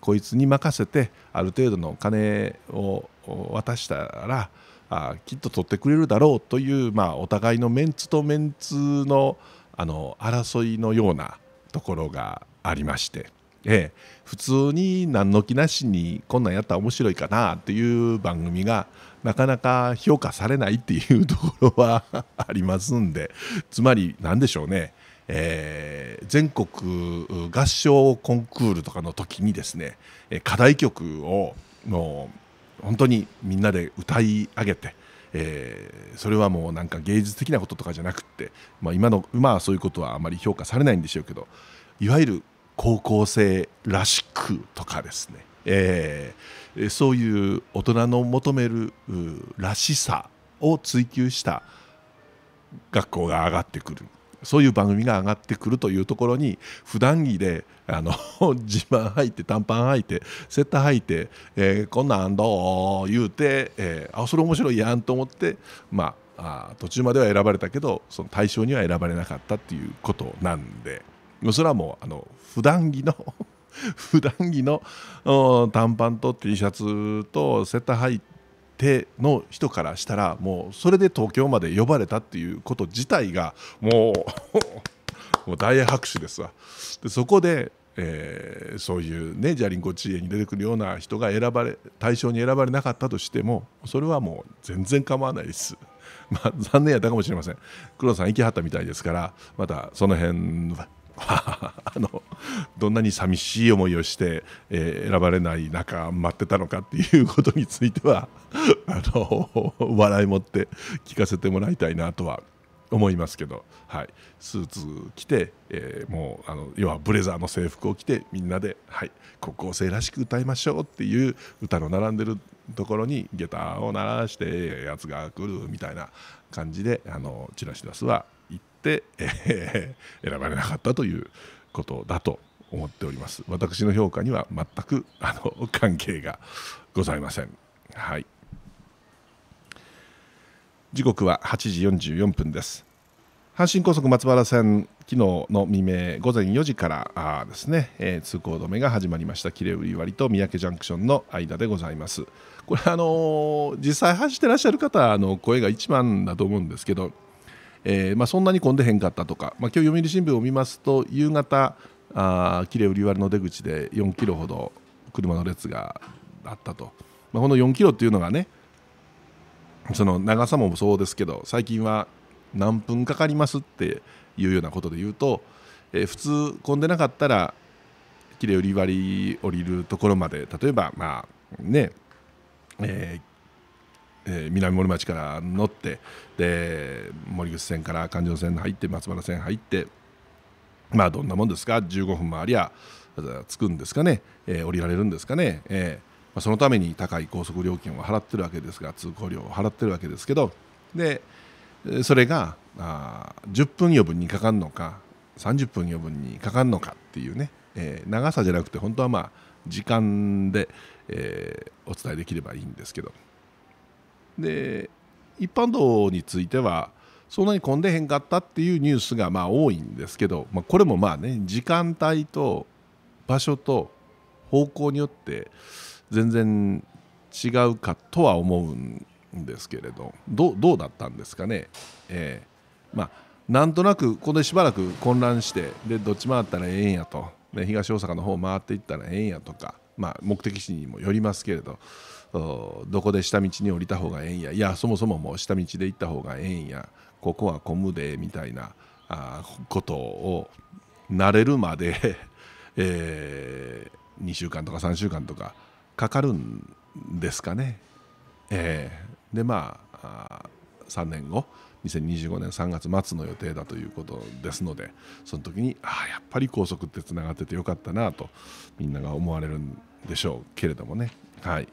こいつに任せてある程度の金を渡したらあきっと取ってくれるだろうという、まあ、お互いのメンツとメンツのあの争いのようなところがありまして、ええ、普通に何の気なしにこんなんやったら面白いかなっていう番組がなかなか評価されないっていうところは ありますんでつまり何でしょうねえー、全国合唱コンクールとかの時にですね課題曲をの本当にみんなで歌い上げて、えー、それはもうなんか芸術的なこととかじゃなくって、まあ、今の馬は、そういうことはあまり評価されないんでしょうけどいわゆる高校生らしくとかですね、えー、そういう大人の求めるらしさを追求した学校が上がってくるそういう番組が上がってくるというところに普段着であの 自慢履いて短パン履いてセッター履いて、えー、こんなんどう言うて、えー、あそれ面白いやんと思ってまあ途中までは選ばれたけどその対象には選ばれなかったっていうことなんでそれはもうあの普段着の 普段着の短パンと T シャツとセッター履いての人からしたらもうそれで東京まで呼ばれたっていうこと自体がもう もう大拍手ですわ。でそこでえー、そういうねじゃりんこ知恵に出てくるような人が選ばれ対象に選ばれなかったとしてもそれはもう全然構わないです。まあ、残念やったかもしれません。黒田さん行きはったみたいですからまたその辺 あのどんなに寂しい思いをして、えー、選ばれない中待ってたのかっていうことについては あの笑い持って聞かせてもらいたいなとは思いますけど、はい、スーツ着て、えー、もうあの要はブレザーの制服を着てみんなで、はい、高校生らしく歌いましょうっていう歌の並んでるところに下駄を鳴らしてやつが来るみたいな感じであのチラシ出すは、えー、選ばれなかったということだと思っております私の評価には全くあの関係がございませんはい時刻は8時44分です阪神高速松原線昨日の未明午前4時からあですね、えー、通行止めが始まりました切売り割と三宅ジャンクションの間でございますこれあのー、実際走ってらっしゃる方の声が一番だと思うんですけどえー、まあ、そんなに混んでへんかったとか、まあ、今日読売新聞を見ますと夕方あキレ売り割の出口で4キロほど車の列があったと、まあ、この4キロっていうのがねその長さもそうですけど最近は何分かかりますっていうようなことで言うと、えー、普通混んでなかったらきれい売り割り降りるところまで例えばまあね、ええー、南森町から乗ってで森口線から環状線入って松原線入ってまあどんなもんですか15分もありゃ着くんですかね、えー、降りられるんですかね、えーまあ、そのために高い高速料金を払ってるわけですが通行料を払ってるわけですけどでそれがあ10分余分にかかるのか30分余分にかかるのかっていうね、えー、長さじゃなくて本当はまあ時間で、えー、お伝えできればいいんですけど。で一般道についてはそんなに混んでへんかったっていうニュースがまあ多いんですけど、まあ、これもまあね時間帯と場所と方向によって全然違うかとは思うんですけれどどどうだったんですかね、えーまあ、なんとなくここでしばらく混乱してでどっち回ったらええんやと、ね、東大阪の方回っていったらええんやとか、まあ、目的地にもよりますけれどどこで下道に降りた方がええんやいやそもそももう下道で行った方がええんやここは混むでみたいなあことを慣れるまで えー、2週間とか3週間とかかかるんですかね。えー、でまああ3年後2025年3月末の予定だということですのでその時にああやっぱり高速ってつながっててよかったなとみんなが思われるんでしょうけれどもね。はい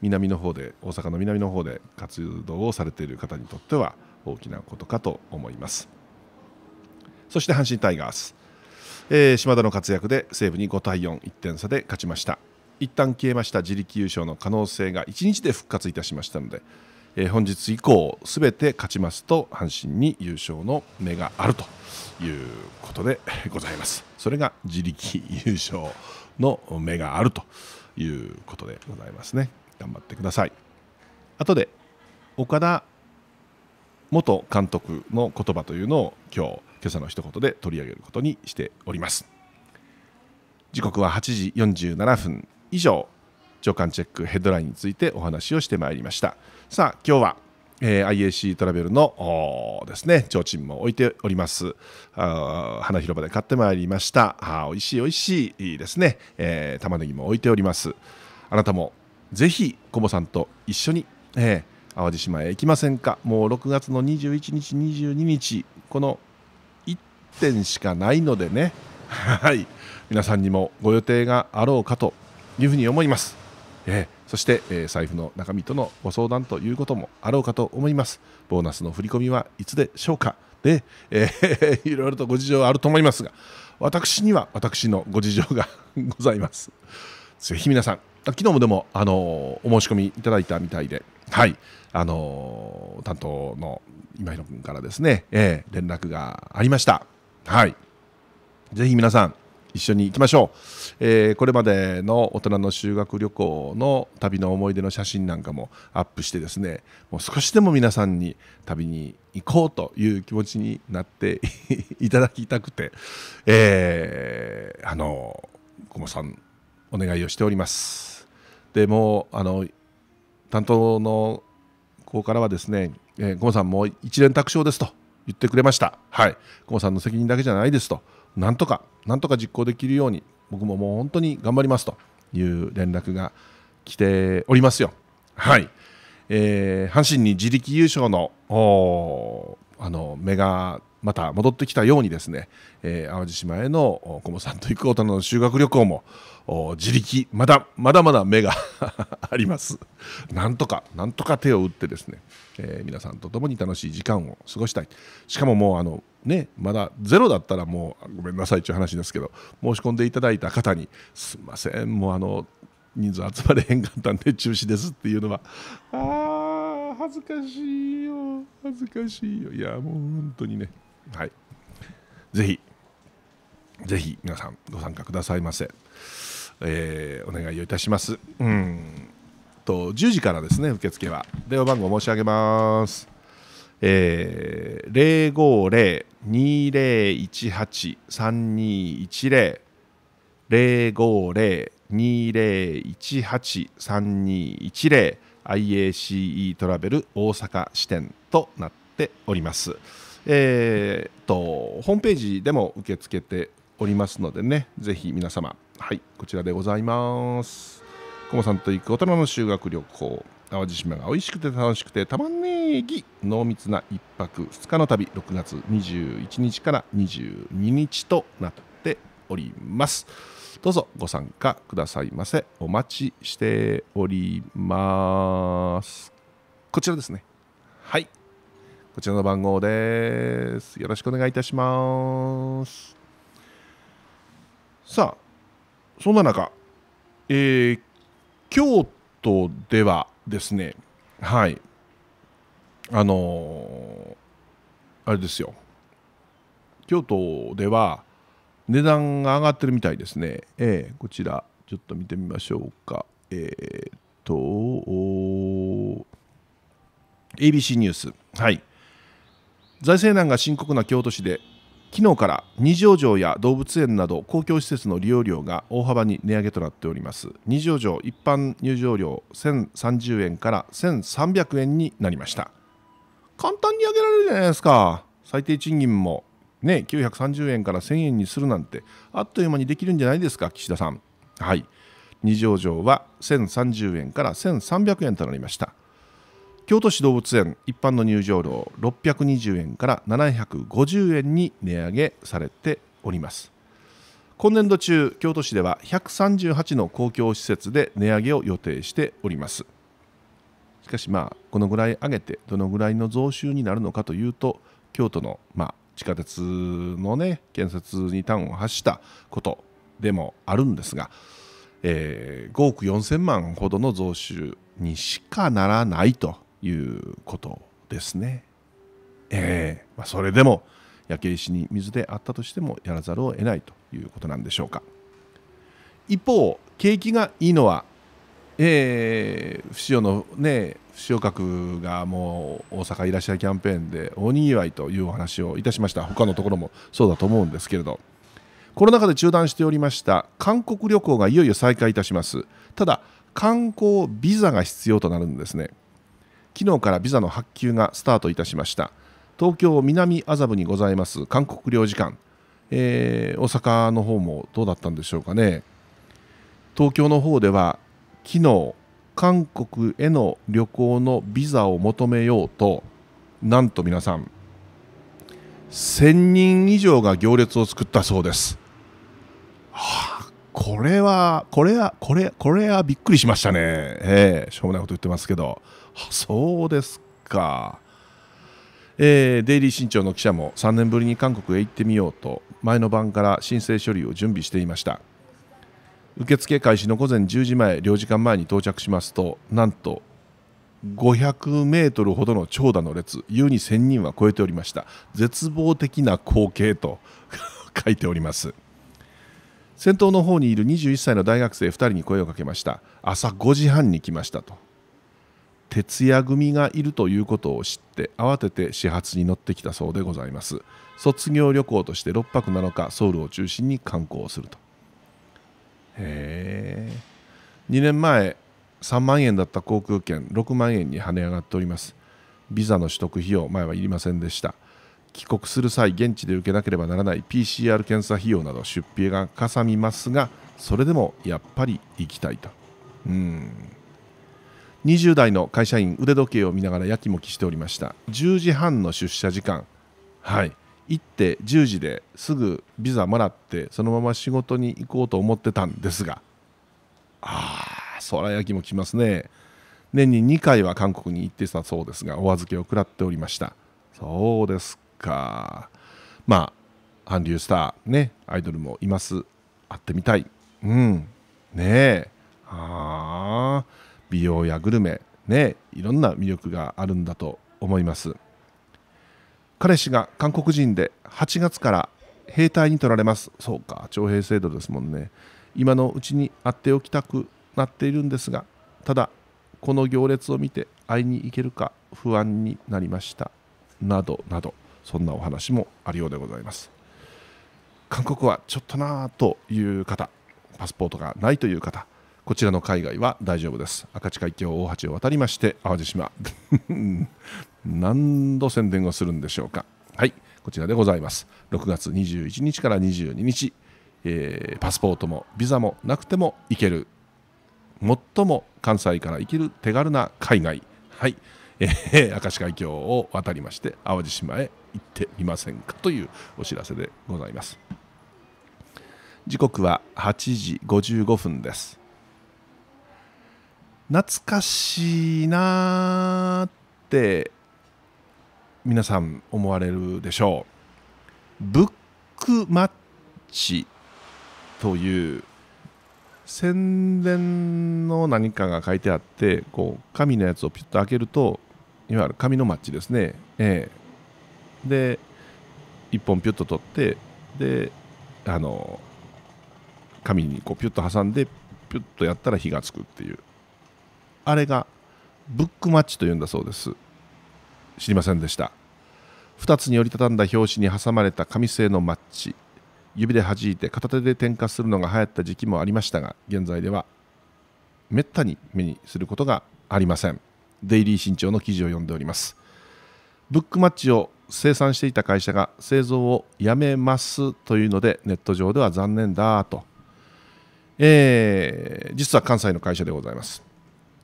南の方で大阪の南の方で活動をされている方にとっては大きなことかと思いますそして阪神タイガース、えー、島田の活躍で西武に5対41点差で勝ちました一旦消えました自力優勝の可能性が1日で復活いたしましたので、えー、本日以降すべて勝ちますと阪神に優勝の目があるということでございますそれが自力優勝の目があるということでございますね頑張ってください後で岡田元監督の言葉というのを今日今朝の一言で取り上げることにしております時刻は8時47分以上長官チェックヘッドラインについてお話をしてまいりましたさあ今日は、えー、IAC トラベルのですね提灯も置いておりますあ花広場で買ってまいりましたあ美味しい美味しいですね、えー、玉ねぎも置いておりますあなたもぜひコボさんと一緒に、えー、淡路島へ行きませんかもう6月の21日22日この1点しかないのでね はい皆さんにもご予定があろうかというふうに思います、えー、そして、えー、財布の中身とのご相談ということもあろうかと思いますボーナスの振り込みはいつでしょうかで、えー、いろいろとご事情あると思いますが私には私のご事情が ございますぜひ皆さん昨日もでも、あのお申し込みいただいたみたいで、はい、あの担当の今井野君からですね、えー、連絡がありました。はい、ぜひ皆さん一緒に行きましょう、えー、これまでの大人の修学旅行の旅の思い出の写真なんかもアップしてですねもう少しでも皆さんに旅に行こうという気持ちになっていただきたくて、えー、あのー、小さんお願いをしております。でもあの担当の子からはですね、えー、ゴさんも一連卓勝ですと言ってくれました、はい、ゴンさんの責任だけじゃないですと、なんとか、なんとか実行できるように、僕ももう本当に頑張りますという連絡が来ておりますよ。はいえー、阪神に自力優勝のあの目がまた戻ってきたようにですね、えー、淡路島への小モさんと行く大人の修学旅行も自力まだまだまだ目が ありますなんとかなんとか手を打ってですね、えー、皆さんと共に楽しい時間を過ごしたいしかももうあのねまだゼロだったらもうごめんなさいという話ですけど申し込んでいただいた方にすいませんもうあの人数集まれへんかったんで中止ですっていうのはああ恥ずかしいよ恥ずかしいよいやもう本当にねはい、ぜひぜひ皆さんご参加くださいませ、えー、お願いをいたしますうんと10時からですね受付は電話番号申し上げますえー、050-2018-3210 050-2018-3210 IACE トラベル大阪支店となっております。えー、とホームページでも受け付けておりますのでねぜひ皆様はいこちらでございますコモさんと行く大人の修学旅行淡路島が美味しくて楽しくてたまねぎ濃密な一泊2日の旅6月21日から22日となっておりますどうぞご参加くださいませお待ちしておりますこちらですねはいこちらの番号です。よろしくお願いいたします。さあ、そんな中、えー、京都ではですね、はい、あのー、あれですよ、京都では値段が上がってるみたいですね。えー、こちら、ちょっと見てみましょうか。えー、っと、ABC ニュース。はい。財政難が深刻な京都市で昨日から二条城や動物園など公共施設の利用料が大幅に値上げとなっております二条城一般入場料1030円から1300円になりました簡単に上げられるじゃないですか最低賃金もね930円から1000円にするなんてあっという間にできるんじゃないですか岸田さんはい二条城は1030円から1300円となりました京都市動物園一般の入場料620円から750円に値上げされております今年度中京都市では138の公共施設で値上げを予定しておりますしかしまあこのぐらい上げてどのぐらいの増収になるのかというと京都のまあ地下鉄のね建設に端を発したことでもあるんですが、えー、5億4000万ほどの増収にしかならないということですね。えーまあ、それでも焼け石に水であったとしてもやらざるを得ないということなんでしょうか。一方景気がいいのは、えー、不使用のね不使用閣がもう大阪いらっしゃいキャンペーンで大にぎわいというお話をいたしました他のところもそうだと思うんですけれどコロナ禍で中断しておりました韓国旅行がいよいよ再開いたしますただ観光ビザが必要となるんですね。昨日からビザの発給がスタートいたしました東京南麻布にございます韓国領事館、えー、大阪の方もどうだったんでしょうかね東京の方では昨日韓国への旅行のビザを求めようとなんと皆さん1000人以上が行列を作ったそうです。はあ、これは、これは、これ、これはびっくりしましたね。ええー、しょうもないこと言ってますけど。そうですか。えー、デイリー新潮の記者も3年ぶりに韓国へ行ってみようと前の晩から申請処理を準備していました受付開始の午前10時前領事館前に到着しますとなんと500メートルほどの長蛇の列優に1000人は超えておりました絶望的な光景と 書いております先頭の方にいる21歳の大学生2人に声をかけました朝5時半に来ましたと徹夜組がいるということを知って慌てて始発に乗ってきたそうでございます卒業旅行として6泊7日ソウルを中心に観光するとへえ2年前3万円だった航空券6万円に跳ね上がっておりますビザの取得費用前はいりませんでした帰国する際現地で受けなければならない PCR 検査費用など出費がかさみますがそれでもやっぱり行きたいとうん20代の会社員腕時計を見ながらやきもきしておりました10時半の出社時間はい行って10時ですぐビザもらってそのまま仕事に行こうと思ってたんですがああそらやきもきしますね年に2回は韓国に行ってたそうですがお預けを食らっておりましたそうですかまあ韓流スターねアイドルもいます会ってみたいうんねえああ美容やグルメねいろんな魅力があるんだと思います彼氏が韓国人で8月から兵隊に取られますそうか徴兵制度ですもんね今のうちに会っておきたくなっているんですがただこの行列を見て会いに行けるか不安になりましたなどなどそんなお話もあるようでございます韓国はちょっとなあという方パスポートがないという方こちらの海外は大丈夫です赤地海峡大橋を渡りまして淡路島 何度宣伝をするんでしょうかはいこちらでございます6月21日から22日、えー、パスポートもビザもなくても行ける最も関西から行ける手軽な海外はい、えー、明石海峡を渡りまして淡路島へ行ってみませんかというお知らせでございます時刻は8時55分です懐かしいなって皆さん思われるでしょう。ブックマッチという宣伝の何かが書いてあってこう紙のやつをピュッと開けるといわゆる紙のマッチですね、ええ、で1本ピュッと取ってであの紙にこうピュッと挟んでピュッとやったら火がつくっていうあれがブックマッチというんだそうです知りませんでした2つに折りたたんだ表紙に挟まれた紙製のマッチ指で弾いて片手で点火するのが流行った時期もありましたが現在ではめったに目にすることがありませんデイリー新潮の記事を読んでおりますブックマッチを生産していた会社が製造をやめますというのでネット上では残念だと、えー、実は関西の会社でございます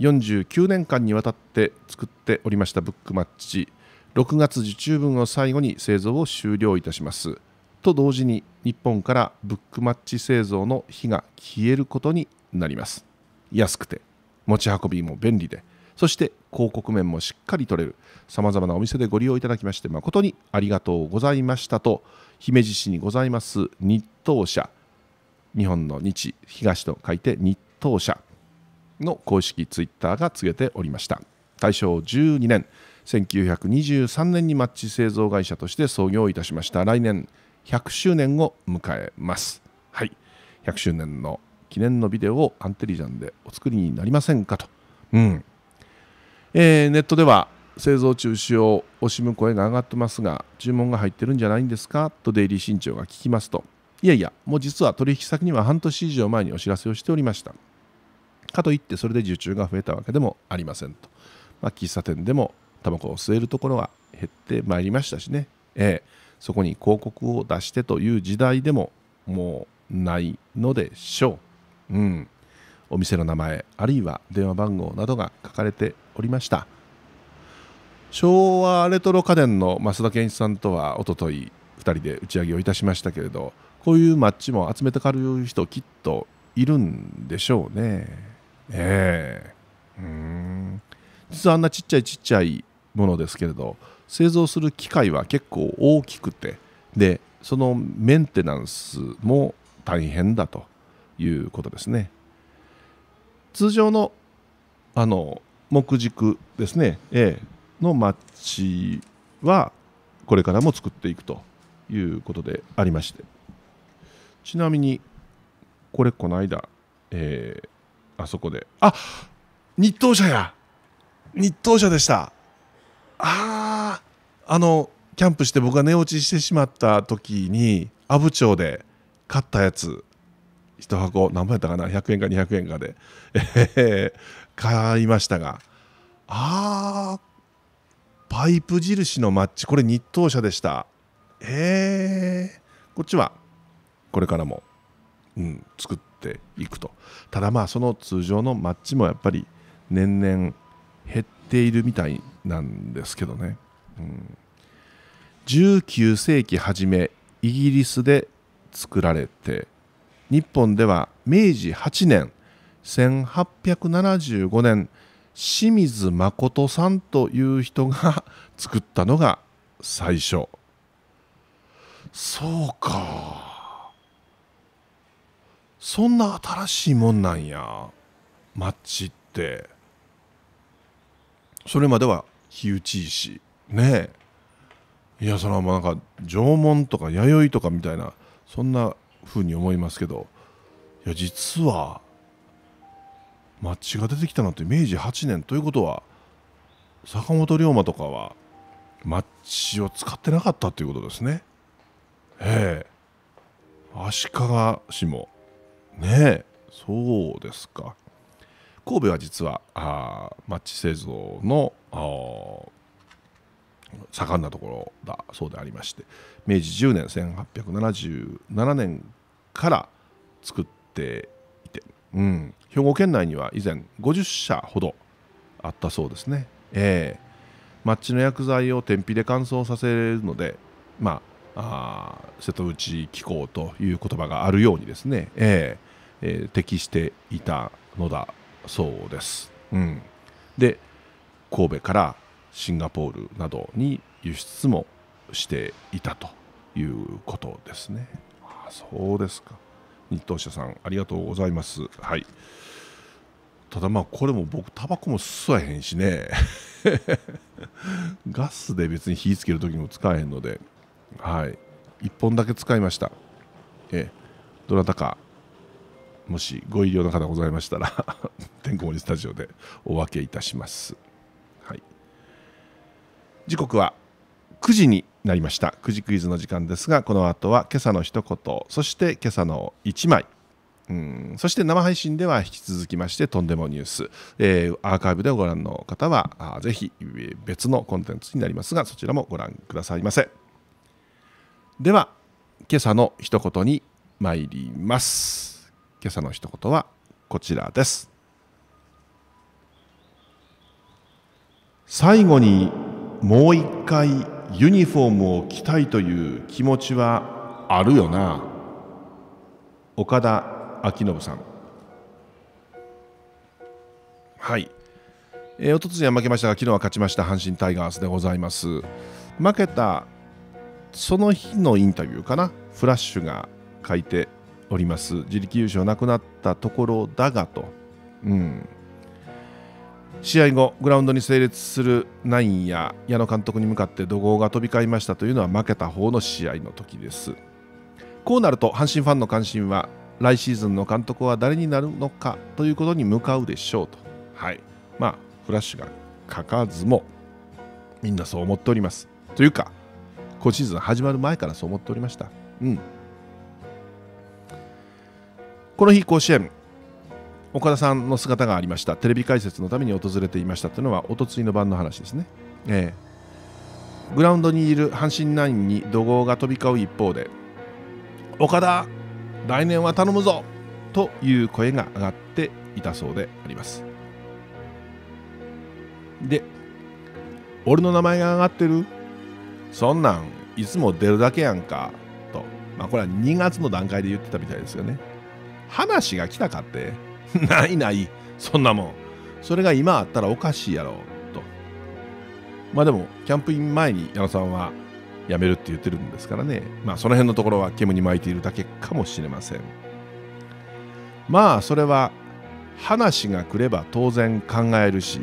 49年間にわたって作っておりましたブックマッチ6月受注分を最後に製造を終了いたしますと同時に日本からブックマッチ製造の火が消えることになります安くて持ち運びも便利でそして広告面もしっかり取れるさまざまなお店でご利用いただきまして誠にありがとうございましたと姫路市にございます日東社日本の日東と書いて日東社の公式ツイッターが告げておりました大正12年1923年にマッチ製造会社として創業いたしました来年100周年を迎えますはい100周年の記念のビデオをアンテリジャンでお作りになりませんかと、うんえー、ネットでは製造中止を惜しむ声が上がってますが注文が入ってるんじゃないんですかとデイリー新潮が聞きますといやいやもう実は取引先には半年以上前にお知らせをしておりましたかといってそれで受注が増えたわけでもありませんと、まあ、喫茶店でもタバコを吸えるところが減ってまいりましたしね、ええ、そこに広告を出してという時代でももうないのでしょう、うん、お店の名前あるいは電話番号などが書かれておりました昭和レトロ家電の増田健一さんとはおととい2人で打ち上げをいたしましたけれどこういうマッチも集めてかれる人きっといるんでしょうね。ええー、うん実はあんなちっちゃいちっちゃいものですけれど製造する機械は結構大きくてでそのメンテナンスも大変だということですね通常のあの木軸ですね、A、のマッチはこれからも作っていくということでありましてちなみにこれこの間、えー、あそこであ日東社や日東社でしたあああのキャンプして僕が寝落ちしてしまった時に阿武町で買ったやつ1箱何本やったかな100円か200円かで、えー、買いましたがあパイプ印のマッチこれ日東車でしたへえこっちはこれからもうん、作っていくとただまあその通常のマッチもやっぱり年々減っているみたいなんですけどね、うん、19世紀初めイギリスで作られて日本では明治8年1875年清水誠さんという人が作ったのが最初そうかそんな新しいもんなんやマッチってそれまでは火打ち石ねえいやそれはもうなんか縄文とか弥生とかみたいなそんなふうに思いますけどいや実はマッチが出てきたのって明治8年ということは坂本龍馬とかはマッチを使ってなかったということですね。ええ足利氏もねそうですか神戸は実はあマッチ製造の盛んなところだそうでありまして明治10年1877年から作っていて、うん、兵庫県内には以前50社ほどあったそうですね。えーマッチの薬剤を天日で乾燥させるので、まあ、あ瀬戸内気候という言葉があるようにですね、ええー、適していたのだそうです。うん、で神戸からシンガポールなどに輸出もしていたということですね。あそうですか日東社さんありがとうございます。はい、ただまあこれも僕タバコも吸わへんしね ガスで別に火つける時も使えへんので、はい、1本だけ使いました。えどなたかもしご医療の方ございましたら 天候にスタジオでお分けいたします、はい、時刻は9時になりました9時クイズの時間ですがこの後は今朝の一言そして今朝の1枚うんそして生配信では引き続きましてとんでもニュース、えー、アーカイブでご覧の方はぜひ別のコンテンツになりますがそちらもご覧くださいませでは今朝の一言に参ります今朝の一言はこちらです。最後にもう一回ユニフォームを着たいという気持ちはあるよな岡田昭信さんはいえー、おとついは負けましたが昨日は勝ちました阪神タイガースでございます負けたその日のインタビューかなフラッシュが書いております自力優勝なくなったところだがと、うん、試合後グラウンドに整列するナインや矢野監督に向かって怒号が飛び交いましたというのは負けた方の試合の時ですこうなると阪神ファンの関心は来シーズンの監督は誰になるのかということに向かうでしょうとはいまあフラッシュがかかずもみんなそう思っておりますというか今シーズン始まる前からそう思っておりましたうんこの日甲子園岡田さんの姿がありましたテレビ解説のために訪れていましたというのはおとついの晩の話ですね、えー、グラウンドにいる阪神ナインに怒号が飛び交う一方で岡田来年は頼むぞという声が上がっていたそうでありますで俺の名前が上がってるそんなんいつも出るだけやんかとまあこれは2月の段階で言ってたみたいですよね話が来たかって ないないそんなもんそれが今あったらおかしいやろとまあでもキャンプイン前に矢野さんは辞めるって言ってるんですからねまあその辺のところは煙に巻いているだけかもしれませんまあそれは話が来れば当然考えるし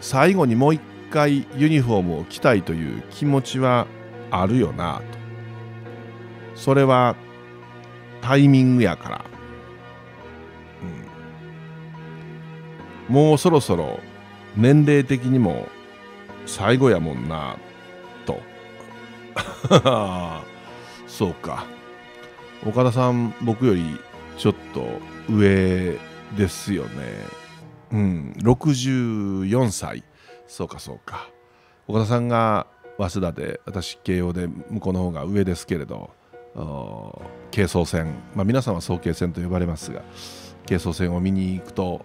最後にもう一回ユニフォームを着たいという気持ちはあるよなとそれはタイミングやからもうそろそろ年齢的にも最後やもんなと そうか岡田さん僕よりちょっと上ですよねうん64歳そうかそうか岡田さんが早稲田で私慶応で向こうの方が上ですけれど軽装戦、まあ、皆さんは早慶戦と呼ばれますが軽装戦を見に行くと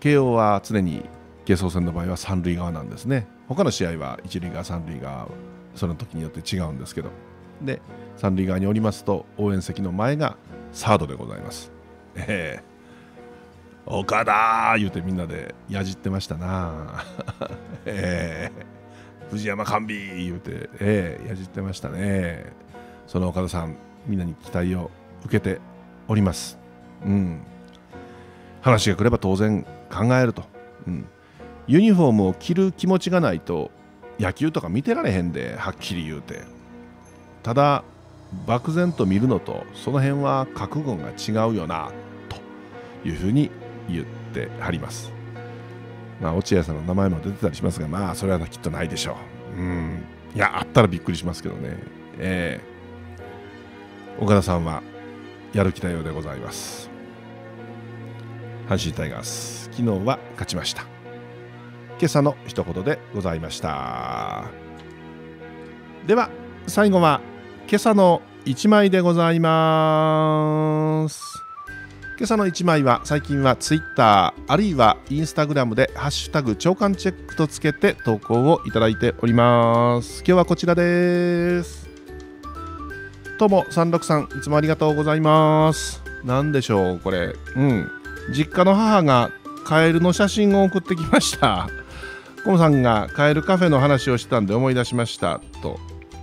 慶応は常に慶創戦の場合は三塁側なんですね他の試合は一塁側三塁側その時によって違うんですけどで三塁側におりますと応援席の前がサードでございます。えー、岡田言うてみんなでやじってましたな。えー、藤山完備言うて、えー、やじってましたね。その岡田さんみんなに期待を受けております。うん話が来れば当然考えると、うん、ユニフォームを着る気持ちがないと野球とか見てられへんではっきり言うてただ漠然と見るのとその辺は覚悟が違うよなというふうに言ってはりますまあ落合さんの名前も出てたりしますがまあそれはきっとないでしょううんいやあったらびっくりしますけどねええー、岡田さんはやる気なようでございます阪神タイガース昨日は勝ちました今朝の一言でございましたでは最後は今朝の一枚でございます今朝の一枚は最近はツイッターあるいはインスタグラムで「ハッシュタグ長官チェック」とつけて投稿をいただいております今日はこちらですとも36さんいつもありがとうございます何でしょうこれうん実家の母がカエルの写真を送ってきました コムさんがカエルカフェの話をしてたんで思い出しましたと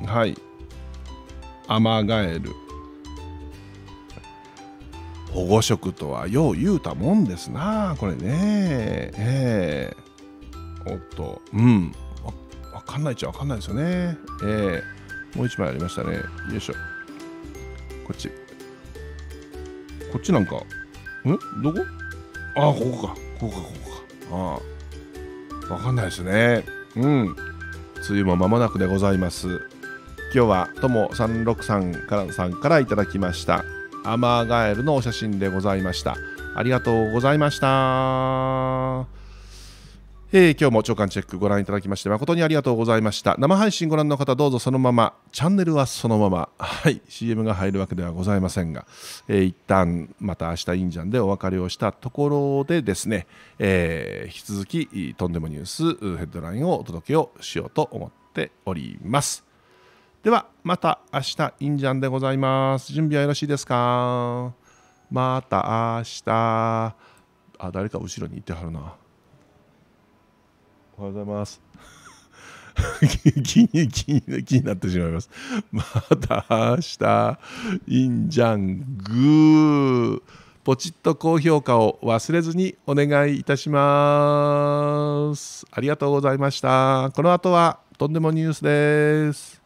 はいアマガエル保護色とはよう言うたもんですなこれねええおっとうんわかんないっちゃわかんないですよねええもう一枚ありましたねよいしょこっちこっちなんかんどこあここかここかここかああ分かんないですねうん梅雨も間もなくでございます今日はとも363からさんからいただきましたアマーガエルのお写真でございましたありがとうございましたえ今日も長官チェックご覧いただきまして誠にありがとうございました生配信ご覧の方どうぞそのままチャンネルはそのまま、はい、CM が入るわけではございませんが、えー、一旦また明日インジャンでお別れをしたところでですね、えー、引き続きとんでもニュースヘッドラインをお届けをしようと思っておりますではまた明日インジャンでございます準備はよろしいですかまた明日あ誰か後ろにいてはるなおはようございます。気に気に気になってしまいます。また明日、インジャングー。ポチッと高評価を忘れずにお願いいたします。ありがとうございました。この後はとんでもニュースです。